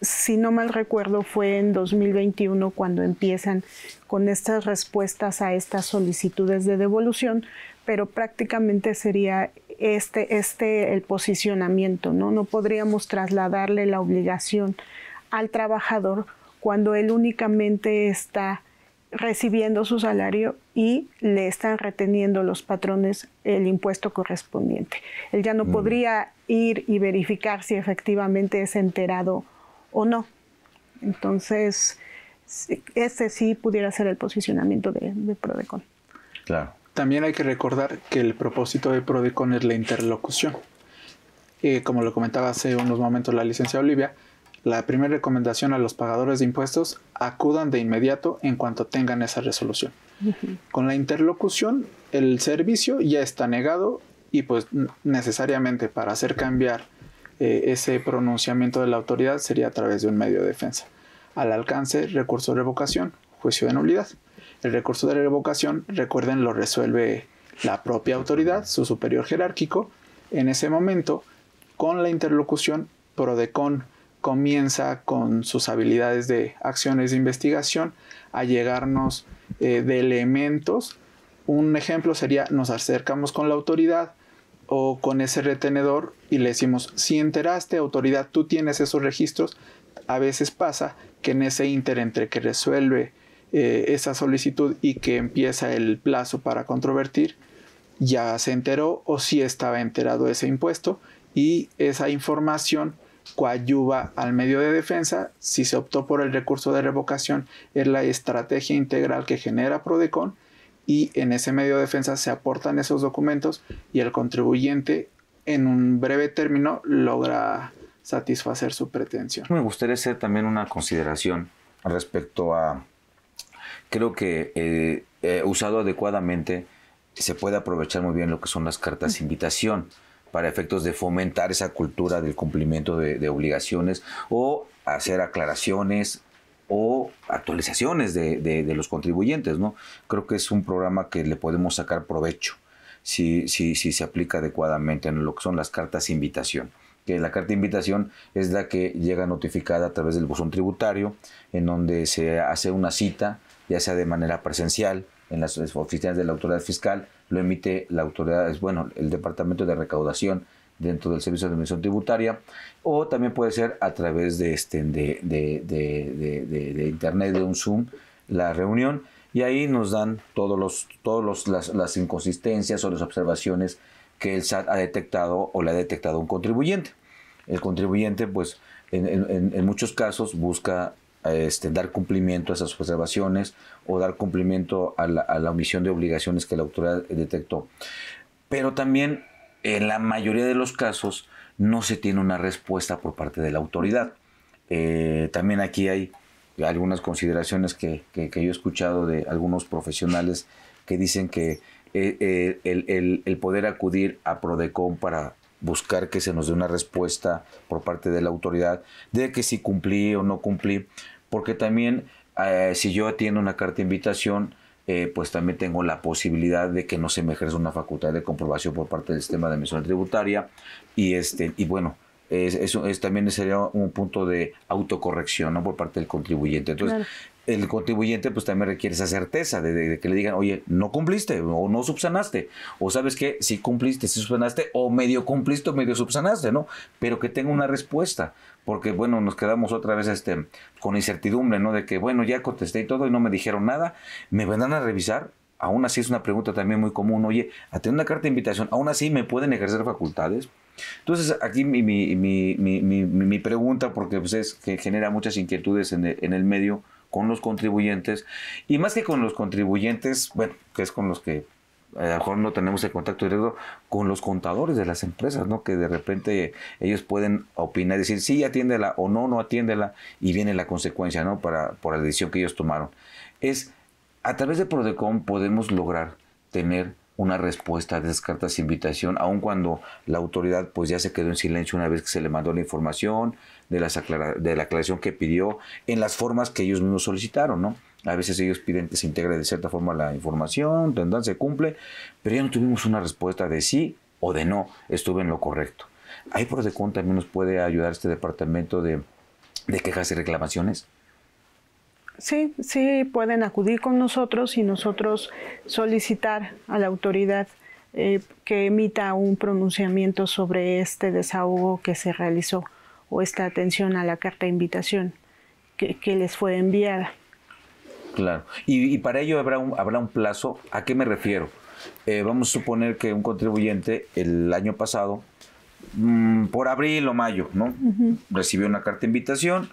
si no mal recuerdo, fue en 2021 cuando empiezan con estas respuestas a estas solicitudes de devolución, pero prácticamente sería este, este el posicionamiento, ¿no? No podríamos trasladarle la obligación al trabajador cuando él únicamente está recibiendo su salario y le están reteniendo los patrones el impuesto correspondiente. Él ya no mm. podría ir y verificar si efectivamente es enterado o no. Entonces, ese sí pudiera ser el posicionamiento de, Prodecon. Claro. También hay que recordar que el propósito de Prodecon es la interlocución. Eh, como lo comentaba hace unos momentos la licenciada Olivia, la primera recomendación a los pagadores de impuestos, acudan de inmediato en cuanto tengan esa resolución. Con la interlocución, el servicio ya está negado y pues necesariamente para hacer cambiar eh, ese pronunciamiento de la autoridad sería a través de un medio de defensa. Al alcance, recurso de revocación, juicio de nulidad. El recurso de revocación, recuerden, lo resuelve la propia autoridad, su superior jerárquico, en ese momento, con la interlocución Prodecon comienza con sus habilidades de acciones de investigación a llegarnos eh, de elementos. Un ejemplo sería nos acercamos con la autoridad o con ese retenedor y le decimos, si enteraste autoridad, tú tienes esos registros, a veces pasa que en ese inter entre que resuelve eh, esa solicitud y que empieza el plazo para controvertir, ya se enteró o sí estaba enterado ese impuesto y esa información coadyuva al medio de defensa, si se optó por el recurso de revocación, es la estrategia integral que genera Prodecon y en ese medio de defensa se aportan esos documentos y el contribuyente en un breve término logra satisfacer su pretensión. Me gustaría hacer también una consideración respecto a, creo que eh, eh, usado adecuadamente, se puede aprovechar muy bien lo que son las cartas de invitación para efectos de fomentar esa cultura del cumplimiento de, obligaciones o hacer aclaraciones o actualizaciones de, los contribuyentes, ¿no? Creo que es un programa que le podemos sacar provecho si, si se aplica adecuadamente en lo que son las cartas de invitación que la carta de invitación es la que llega notificada a través del buzón tributario, en donde se hace una cita, ya sea de manera presencial, en las oficinas de la autoridad fiscal, lo emite la autoridad, es bueno, el departamento de recaudación dentro del Servicio de Administración Tributaria, o también puede ser a través de, este, de, Internet, de un Zoom, la reunión, y ahí nos dan todas los, todos los, las, las, inconsistencias o las observaciones que el SAT ha detectado o le ha detectado un contribuyente. El contribuyente, pues, en muchos casos busca este, dar cumplimiento a esas observaciones o dar cumplimiento a la, omisión de obligaciones que la autoridad detectó. Pero también en la mayoría de los casos no se tiene una respuesta por parte de la autoridad. Eh, también aquí hay algunas consideraciones que, yo he escuchado de algunos profesionales que dicen que eh, eh, el, poder acudir a PRODECOM para buscar que se nos dé una respuesta por parte de la autoridad de que si cumplí o no cumplí, porque también eh, si yo atiendo una carta de invitación, eh, pues también tengo la posibilidad de que no se me ejerza una facultad de comprobación por parte del sistema de emisión tributaria y, este, y bueno, es, también sería un punto de autocorrección por parte del contribuyente. Entonces, el contribuyente pues también requiere esa certeza de, que le digan, oye, no cumpliste o no subsanaste, o sabes que si cumpliste, si subsanaste, o medio cumpliste o medio subsanaste, ¿no? Pero que tenga una respuesta, porque bueno, nos quedamos otra vez este, con incertidumbre, ¿no? De que, bueno, ya contesté y todo y no me dijeron nada, me vendrán a revisar, aún así es una pregunta también muy común, oye, a tener una carta de invitación, aún así me pueden ejercer facultades, entonces, aquí mi, pregunta, porque pues, es que genera muchas inquietudes e, en el, medio con los contribuyentes, y más que con los contribuyentes, bueno, que es con los que a lo mejor no tenemos el contacto directo con los contadores de las empresas, ¿no? Que de repente ellos pueden opinar, decir sí, atiéndela o no, no atiéndela, y viene la consecuencia, ¿no? Para, por la decisión que ellos tomaron. Es, a través de Prodecom podemos lograr tener una respuesta de esas cartas de invitación, aun cuando la autoridad pues ya se quedó en silencio una vez que se le mandó la información de, las de la aclaración que pidió en las formas que ellos mismos solicitaron, ¿no? A veces ellos piden que se integre de cierta forma la información, tendrán, se cumple, pero ya no tuvimos una respuesta de sí o de no, estuve en lo correcto. Ahí por de cuenta también nos puede ayudar este departamento de quejas y reclamaciones Sí, sí, pueden acudir con nosotros y nosotros solicitar a la autoridad eh, que emita un pronunciamiento sobre este desahogo que se realizó o esta atención a la carta de invitación que, les fue enviada. Claro, y, para ello habrá un, habrá un plazo. ¿A qué me refiero? Eh, vamos a suponer que un contribuyente el año pasado, mm, por abril o mayo, ¿no? Recibió una carta de invitación,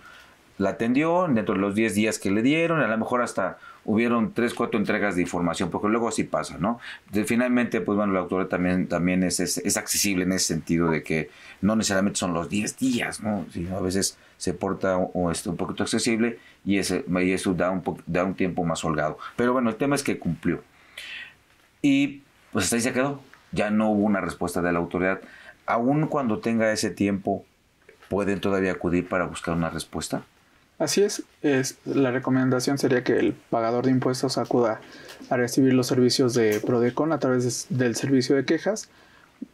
la atendió dentro de los 10 días que le dieron, a lo mejor hasta hubieron 3, 4 entregas de información, porque luego así pasa, ¿no? finalmente, pues bueno, la autoridad también, también es, es, accesible en ese sentido de que no necesariamente son los 10 días, ¿no? Sino a veces se porta o, es este, un poquito accesible y, ese, eso da un, da un tiempo más holgado. Pero bueno, el tema es que cumplió. Y pues hasta ahí se quedó. Ya no hubo una respuesta de la autoridad. Aún cuando tenga ese tiempo, ¿pueden todavía acudir para buscar una respuesta? Así es, la recomendación sería que el pagador de impuestos acuda a recibir los servicios de Prodecon a través del servicio de quejas,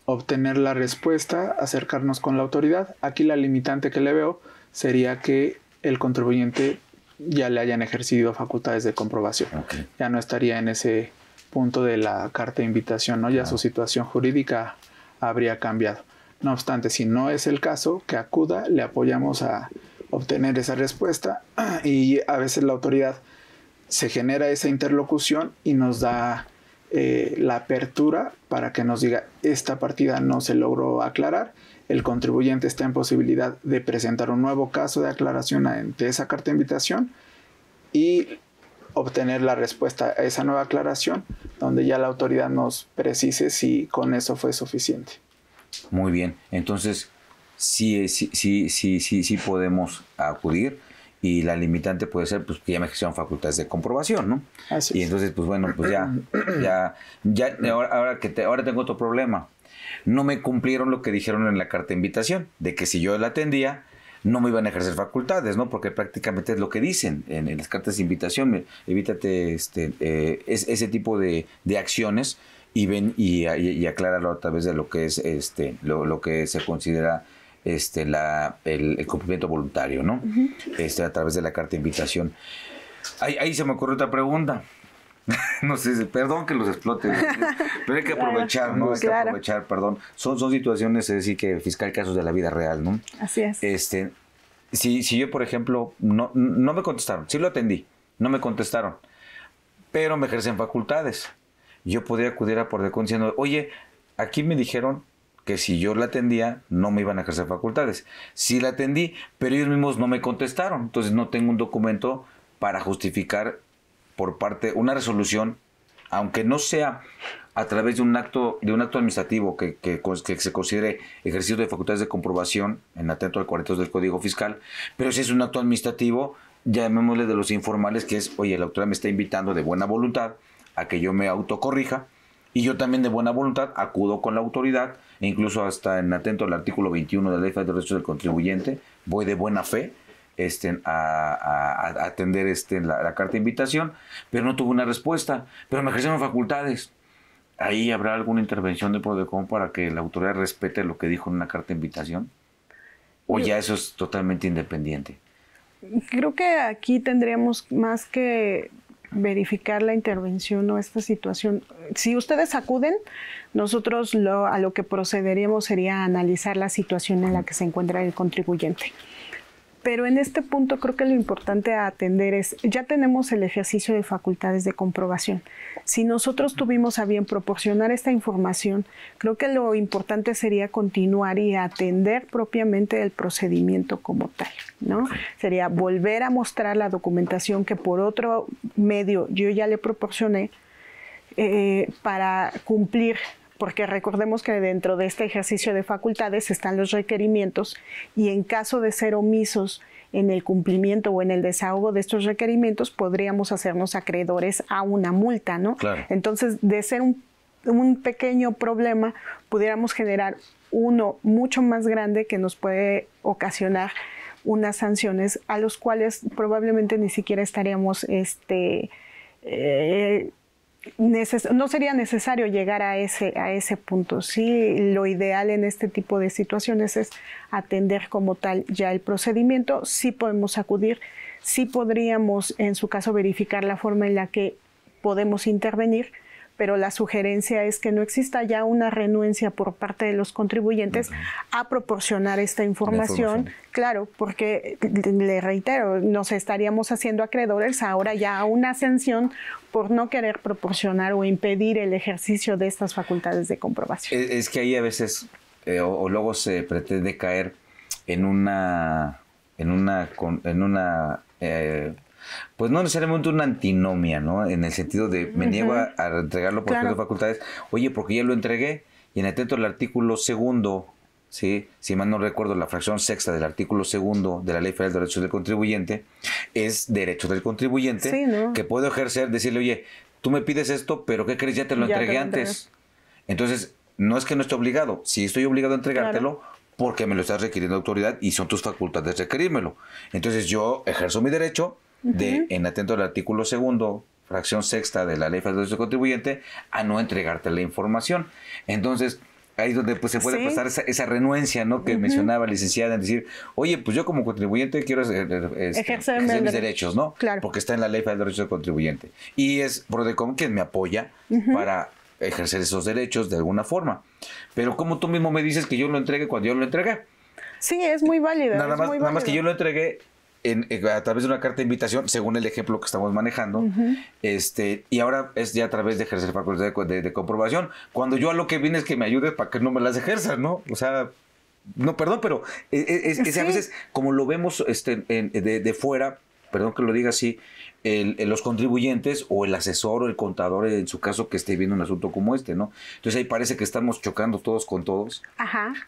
obtener la respuesta, acercarnos con la autoridad. Aquí la limitante que le veo sería que el contribuyente ya le hayan ejercido facultades de comprobación. Ya no estaría en ese punto de la carta de invitación, ¿no? Ya ah. su situación jurídica habría cambiado. No obstante, si no es el caso, que acuda, le apoyamos a obtener esa respuesta *clears throat* y a veces la autoridad se genera esa interlocución y nos da eh, la apertura para que nos diga esta partida no se logró aclarar, el contribuyente está en posibilidad de presentar un nuevo caso de aclaración ante esa carta de invitación y obtener la respuesta a esa nueva aclaración donde ya la autoridad nos precise si con eso fue suficiente. Muy bien, entonces sí, sí, sí, sí, sí, podemos acudir y la limitante puede ser pues que ya me ejercieron facultades de comprobación, ¿no? Así y entonces pues bueno, pues ya *clears throat* ya ya ahora, que ahora tengo otro problema. No me cumplieron lo que dijeron en la carta de invitación, de que si yo la atendía no me iban a ejercer facultades, ¿no? Porque prácticamente es lo que dicen en, las cartas de invitación, eh, evítate este, eh, ese tipo de, acciones y ven y, y, acláralo a través de lo que es este lo, lo que se considera este, la, el, cumplimiento voluntario, ¿no? este, a través de la carta de invitación. Ahí, se me ocurrió otra pregunta. *laughs* no sé, perdón que los explote, *laughs* pero hay que aprovechar, ¿no? Hay que aprovechar, perdón. Son, son situaciones, es decir, que fiscal casos de la vida real, ¿no? Así es. Este, si, si yo, por ejemplo, no, no me contestaron, sí lo atendí, no me contestaron, pero me ejercen facultades. Yo podría acudir a por de conciencia oye, aquí me dijeron que si yo la atendía no me iban a ejercer facultades. Sí la atendí, pero ellos mismos no me contestaron. Entonces no tengo un documento para justificar por parte una resolución, aunque no sea a través de un acto, de un acto administrativo que, que, pues, se considere ejercicio de facultades de comprobación en atento al 42 del Código Fiscal, pero si es un acto administrativo, llamémosle de los informales, que es, oye, la autoridad me está invitando de buena voluntad a que yo me autocorrija y yo también de buena voluntad acudo con la autoridad incluso hasta en atento al artículo 21 de la Ley de Derechos del Contribuyente, voy de buena fe este, a, atender este, la, carta de invitación, pero no tuvo una respuesta, pero me ejercieron facultades. Ahí habrá alguna intervención de PRODECOM para que la autoridad respete lo que dijo en una carta de invitación. O ya eso es totalmente independiente. Creo que aquí tendríamos más que verificar la intervención o esta situación. Si ustedes acuden, nosotros lo, a lo que procederíamos sería analizar la situación en la que se encuentra el contribuyente. Pero en este punto creo que lo importante a atender es, ya tenemos el ejercicio de facultades de comprobación. Si nosotros tuvimos a bien proporcionar esta información, creo que lo importante sería continuar y atender propiamente el procedimiento como tal, ¿no? Sería volver a mostrar la documentación que por otro medio yo ya le proporcioné eh, para cumplir porque recordemos que dentro de este ejercicio de facultades están los requerimientos y en caso de ser omisos en el cumplimiento o en el desahogo de estos requerimientos, podríamos hacernos acreedores a una multa, ¿no? Entonces, de ser un, pequeño problema, pudiéramos generar uno mucho más grande que nos puede ocasionar unas sanciones a los cuales probablemente ni siquiera estaríamos este, eh, no sería necesario llegar a ese, a ese punto. Sí, lo ideal en este tipo de situaciones es atender como tal ya el procedimiento. Sí podemos acudir, sí podríamos en su caso verificar la forma en la que podemos intervenir pero la sugerencia es que no exista ya una renuencia por parte de los contribuyentes a proporcionar esta información, claro, porque le reitero, nos estaríamos haciendo acreedores ahora ya a una sanción por no querer proporcionar o impedir el ejercicio de estas facultades de comprobación. E, es, que ahí a veces eh, o, luego se pretende caer en una en una en una eh, pues no necesariamente una antinomia, ¿no? En el sentido de me niego a, entregarlo por tengo facultades. Oye, porque ya lo entregué y en el texto del artículo segundo, ¿sí? si más no recuerdo, la fracción sexta del artículo segundo de la Ley Federal de Derechos del Contribuyente es derecho del contribuyente que puedo ejercer, decirle, oye, tú me pides esto, pero ¿qué crees? Ya te lo entregué antes. Entonces, no es que no esté obligado, sí estoy obligado a entregártelo. porque me lo estás requiriendo autoridad y son tus facultades requerírmelo. Entonces yo ejerzo mi derecho, de, en atento al artículo segundo, fracción sexta de la ley federal del contribuyente, a no entregarte la información. Entonces, ahí es donde pues, se puede pasar esa, renuencia ¿no? que mencionaba la mencionaba licenciada en decir, oye, pues yo como contribuyente quiero eh, eh, este, ejercer, mis derechos, ¿no? Claro. Porque está en la ley federal derechos derecho del contribuyente. Y es Prodecom quien me apoya para ejercer esos derechos de alguna forma. Pero como tú mismo me dices que yo lo entregué cuando yo lo entregué. Sí, es muy Nada, más, válido. nada más que yo lo entregué eh, a través de una carta de invitación, según el ejemplo que estamos manejando, este, y ahora es ya a través de ejercer facultad de, comprobación. Cuando yo a lo que vine es que me ayude para que no me las ejerza, ¿no? O sea, no, perdón, pero eh, eh, es, es, a veces, como lo vemos este, de, de, fuera, perdón que lo diga así, el, los contribuyentes o el asesor o el contador, en su caso, que esté viendo un asunto como este, ¿no? Entonces ahí parece que estamos chocando todos con todos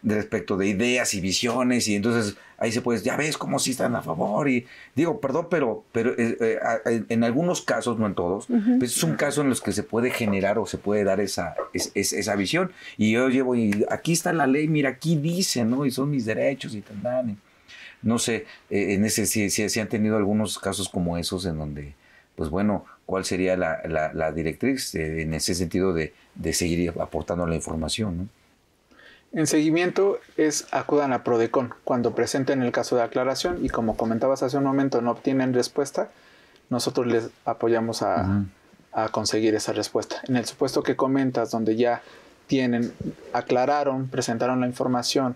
De respecto de ideas y visiones y entonces ahí se puede, ya ves cómo sí están a favor y digo, perdón, pero, pero eh, eh, en, algunos casos, no en todos, pues es un caso en los que se puede generar o se puede dar esa, esa visión y yo llevo y aquí está la ley, mira, aquí dice, ¿no? Y son mis derechos y tal, tal. No sé, eh, en ese, si, han tenido algunos casos como esos en donde, pues bueno, cuál sería la, directriz eh, en ese sentido de, seguir aportando la información. En seguimiento es acudan a Prodecon cuando presenten el caso de aclaración y como comentabas hace un momento no obtienen respuesta, nosotros les apoyamos a conseguir esa respuesta. En el supuesto que comentas donde ya tienen, aclararon, presentaron la información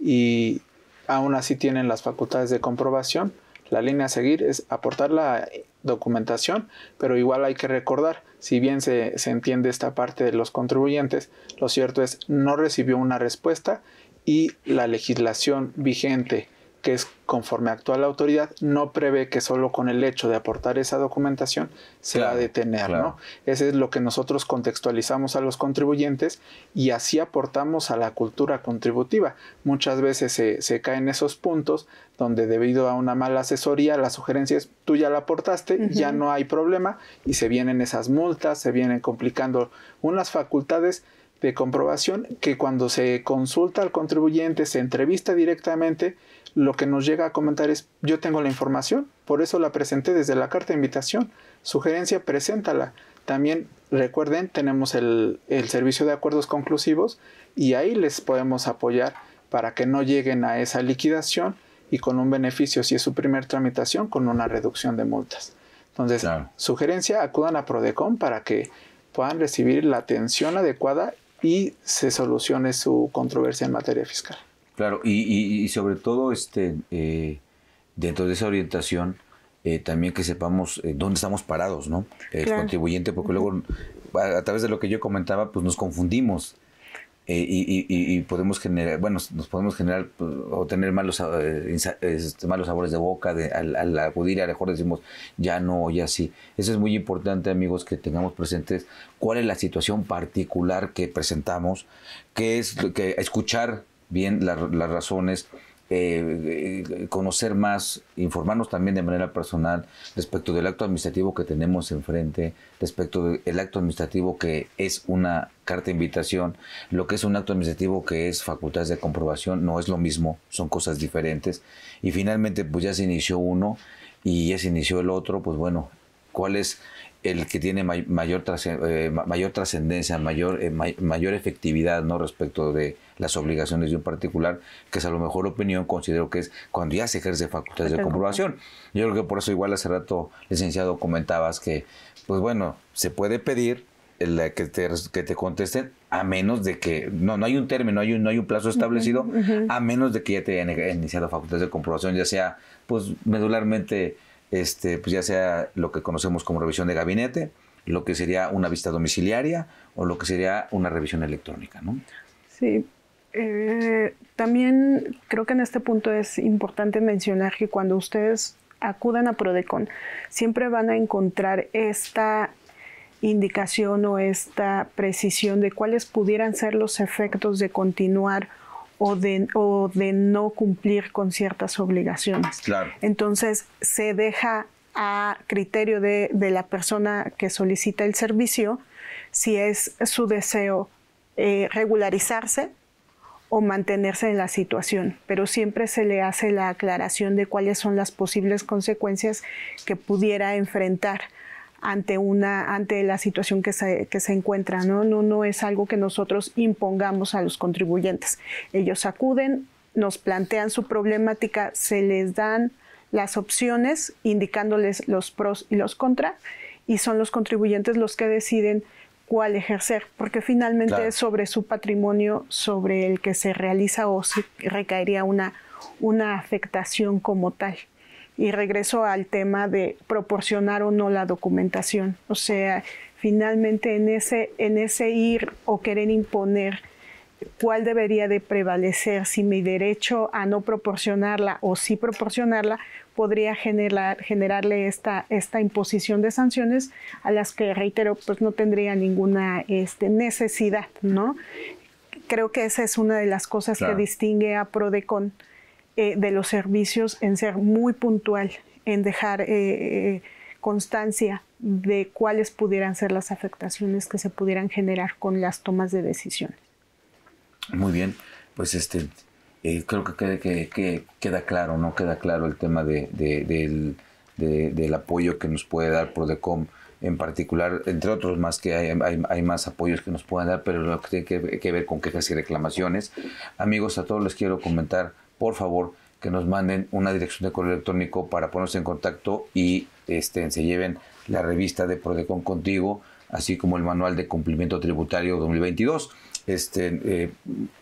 y aún así tienen las facultades de comprobación. La línea a seguir es aportar la documentación, pero igual hay que recordar, si bien se, se, entiende esta parte de los contribuyentes, lo cierto es no recibió una respuesta y la legislación vigente que es conforme actúa la autoridad, no prevé que solo con el hecho de aportar esa documentación se va a detener, ¿no? Ese es lo que nosotros contextualizamos a los contribuyentes y así aportamos a la cultura contributiva. Muchas veces se, caen esos puntos donde debido a una mala asesoría, la sugerencia es, tú ya la aportaste, ya no hay problema y se vienen esas multas, se vienen complicando unas facultades de comprobación que cuando se consulta al contribuyente, se entrevista directamente, lo que nos llega a comentar es yo tengo la información, por eso la presenté desde la carta de invitación, sugerencia, preséntala. También recuerden, tenemos el, servicio de acuerdos conclusivos y ahí les podemos apoyar para que no lleguen a esa liquidación y con un beneficio, si es su primer tramitación, con una reducción de multas. Entonces, sugerencia, acudan a Prodecom para que puedan recibir la atención adecuada y se solucione su controversia en materia fiscal. Claro, y, y, sobre todo este, eh, dentro de esa orientación, eh, también que sepamos eh, dónde estamos parados, ¿no? El contribuyente, porque luego a, a, través de lo que yo comentaba, pues nos confundimos eh, y, podemos generar, bueno, nos podemos generar pues, o tener malos, eh, este, malos sabores de boca de, al, acudir, a lo mejor decimos ya no, ya sí. Eso es muy importante, amigos, que tengamos presentes cuál es la situación particular que presentamos, que es que escuchar bien las razones eh, eh, conocer más, informarnos también de manera personal respecto del acto administrativo que tenemos enfrente, respecto del acto administrativo que es una carta de invitación, lo que es un acto administrativo que es facultades de comprobación, no es lo mismo, son cosas diferentes. Y finalmente, pues ya se inició uno y ya se inició el otro, pues bueno, cuál es el que tiene mayor, eh, mayor trascendencia, mayor, eh, mayor efectividad ¿no? respecto de las obligaciones de un particular, que es a lo mejor opinión, considero que es cuando ya se ejerce facultades de comprobación. Yo creo que por eso igual hace rato, licenciado, comentabas que, pues bueno, se puede pedir eh, que, te, que te contesten a menos de que, no, no hay un término, hay no hay un plazo establecido, a menos de que ya te hayan e-, iniciado facultades de comprobación, ya sea, pues, medularmente este, pues ya sea lo que conocemos como revisión de gabinete, lo que sería una vista domiciliaria o lo que sería una revisión electrónica, ¿no? Sí. Eh, también creo que en este punto es importante mencionar que cuando ustedes acudan a Prodecon, siempre van a encontrar esta indicación o esta precisión de cuáles pudieran ser los efectos de continuar o de, no cumplir con ciertas obligaciones. Entonces se deja a criterio de, la persona que solicita el servicio si es su deseo eh, regularizarse o mantenerse en la situación, pero siempre se le hace la aclaración de cuáles son las posibles consecuencias que pudiera enfrentar ante, una, ante la situación que se, que se encuentra. ¿no? No, no es algo que nosotros impongamos a los contribuyentes. Ellos acuden, nos plantean su problemática, se les dan las opciones indicándoles los pros y los contras y son los contribuyentes los que deciden cuál ejercer, porque finalmente es sobre su patrimonio sobre el que se realiza o si recaería una, una afectación como tal y regreso al tema de proporcionar o no la documentación. O sea, finalmente en ese, en ese ir o querer imponer cuál debería de prevalecer, si mi derecho a no proporcionarla o sí proporcionarla podría generar, generarle esta, esta imposición de sanciones a las que, reitero, pues no tendría ninguna este, necesidad, ¿no? Creo que esa es una de las cosas que distingue a PRODECON eh, de los servicios en ser muy puntual, en dejar eh, eh, constancia de cuáles pudieran ser las afectaciones que se pudieran generar con las tomas de decisiones. Muy bien, pues este, creo que, queda claro, ¿no? Queda claro el tema del, apoyo que nos puede dar Prodecom en particular, entre otros más que hay, más apoyos que nos puedan dar, pero lo que tiene que ver con quejas y reclamaciones. Amigos, a todos les quiero comentar por favor que nos manden una dirección de correo electrónico para ponerse en contacto y este, se lleven la revista de Prodecon contigo, así como el manual de cumplimiento tributario 2022. Este, eh,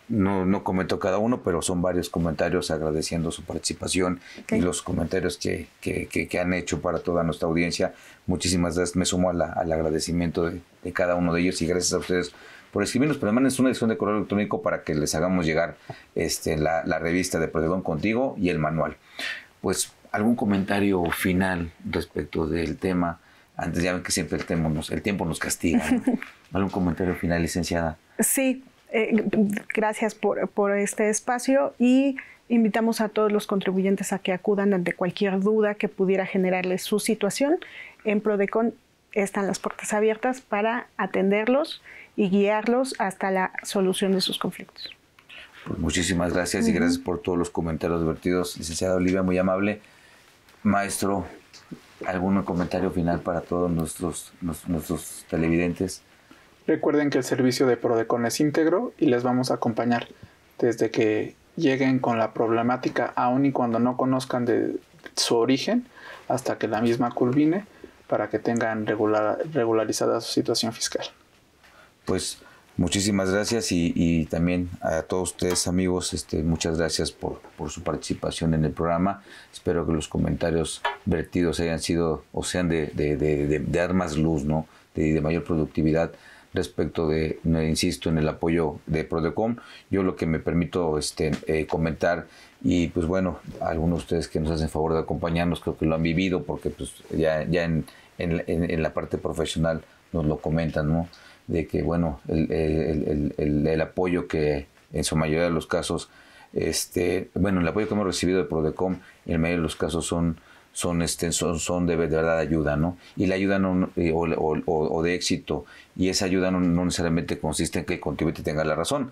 no, no comento cada uno, pero son varios comentarios agradeciendo su participación y los comentarios que, han hecho para toda nuestra audiencia. Muchísimas gracias, me sumo al agradecimiento de cada uno de ellos y gracias a ustedes por escribirnos, pero es una edición de correo electrónico para que les hagamos llegar este, la, revista de Prodecon Contigo y el manual. Pues, ¿algún comentario final respecto del tema? Antes ya ven que siempre el tiempo nos, el tiempo nos castiga. *laughs* ¿Algún comentario final, licenciada? Sí, eh, gracias por, por este espacio y invitamos a todos los contribuyentes a que acudan ante cualquier duda que pudiera generarles su situación. En Prodecon están las puertas abiertas para atenderlos y guiarlos hasta la solución de sus conflictos. Pues muchísimas gracias y gracias por todos los comentarios vertidos, licenciada Olivia, muy amable. Maestro, ¿algún comentario final para todos nuestros, nuestros, televidentes? Recuerden que el servicio de Prodecon es íntegro y les vamos a acompañar desde que lleguen con la problemática, aun y cuando no conozcan de su origen, hasta que la misma culmine para que tengan regularizada su situación fiscal. Pues muchísimas gracias y, y, también a todos ustedes amigos, este, muchas gracias por, por, su participación en el programa. Espero que los comentarios vertidos hayan sido o sean de, de, de, de, dar más luz, ¿no? de mayor productividad respecto de, insisto, en el apoyo de Prodecom. Yo lo que me permito este, eh, comentar, y pues bueno, algunos de ustedes que nos hacen favor de acompañarnos creo que lo han vivido porque pues ya, ya en, en, la parte profesional nos lo comentan, ¿no? De que bueno, el, el, el, el apoyo que en su mayoría de los casos, este, bueno, el apoyo que hemos recibido de Prodecom en la mayoría de los casos son son, este, son, son de, verdad ayuda, ¿no? Y la ayuda no, eh, o, de éxito, y esa ayuda no, necesariamente consiste en que el contribuyente tenga la razón,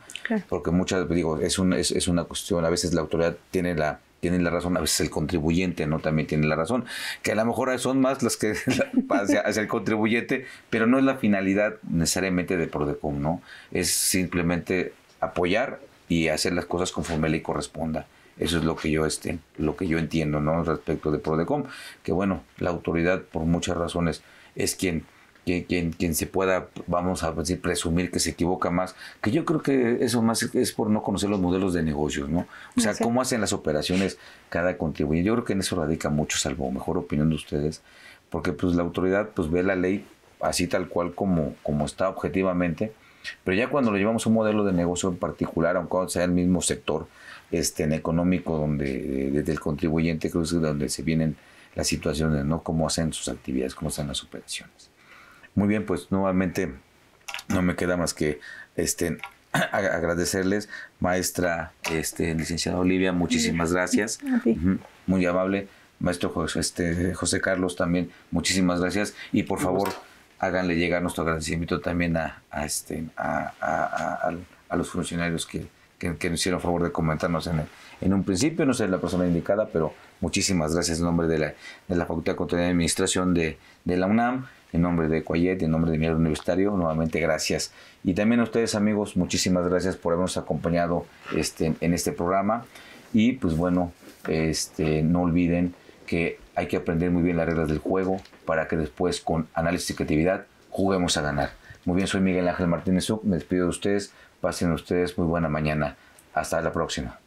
porque muchas, digo, es, un, es, una cuestión, a veces la autoridad tiene la tiene la razón, a veces el contribuyente no también tiene la razón, que a lo mejor son más las que *laughs* hacia, hacia, el contribuyente, pero no es la finalidad necesariamente de Prodecom, ¿no? Es simplemente apoyar y hacer las cosas conforme le corresponda. Eso es lo que yo este, lo que yo entiendo, ¿no? Respecto de Prodecom, que bueno, la autoridad por muchas razones es quien quien, se pueda, vamos a decir, presumir que se equivoca más, que yo creo que eso más es por no conocer los modelos de negocios, ¿no? O sea, cómo hacen las operaciones cada contribuyente. Yo creo que en eso radica mucho, salvo mejor opinión de ustedes, porque pues la autoridad pues ve la ley así tal cual como, como está objetivamente, pero ya cuando le llevamos un modelo de negocio en particular, aunque sea el mismo sector, este, en económico donde eh, desde el contribuyente creo que es donde se vienen las situaciones, ¿no? Cómo hacen sus actividades, cómo están las operaciones. Muy bien, pues nuevamente no me queda más que este, *clears throat* agradecerles, maestra este, licenciada Olivia, muchísimas gracias. Muy amable. Maestro José, este, José Carlos también, muchísimas gracias. Y por favor, háganle llegar nuestro agradecimiento también a, este, a los funcionarios que, que, nos hicieron favor de comentarnos en, un principio. No sé la persona indicada, pero muchísimas gracias en nombre de la, Facultad de Contaduría y Administración de, la UNAM, en nombre de Coyet, en nombre de mi universitario. Nuevamente gracias. Y también a ustedes, amigos, muchísimas gracias por habernos acompañado este, en este programa. Y pues bueno, este, no olviden que hay que aprender muy bien las reglas del juego para que después con análisis y creatividad juguemos a ganar. Muy bien, soy Miguel Ángel Martínez Uc, me despido de ustedes Pasen ustedes muy buena mañana. Hasta la próxima.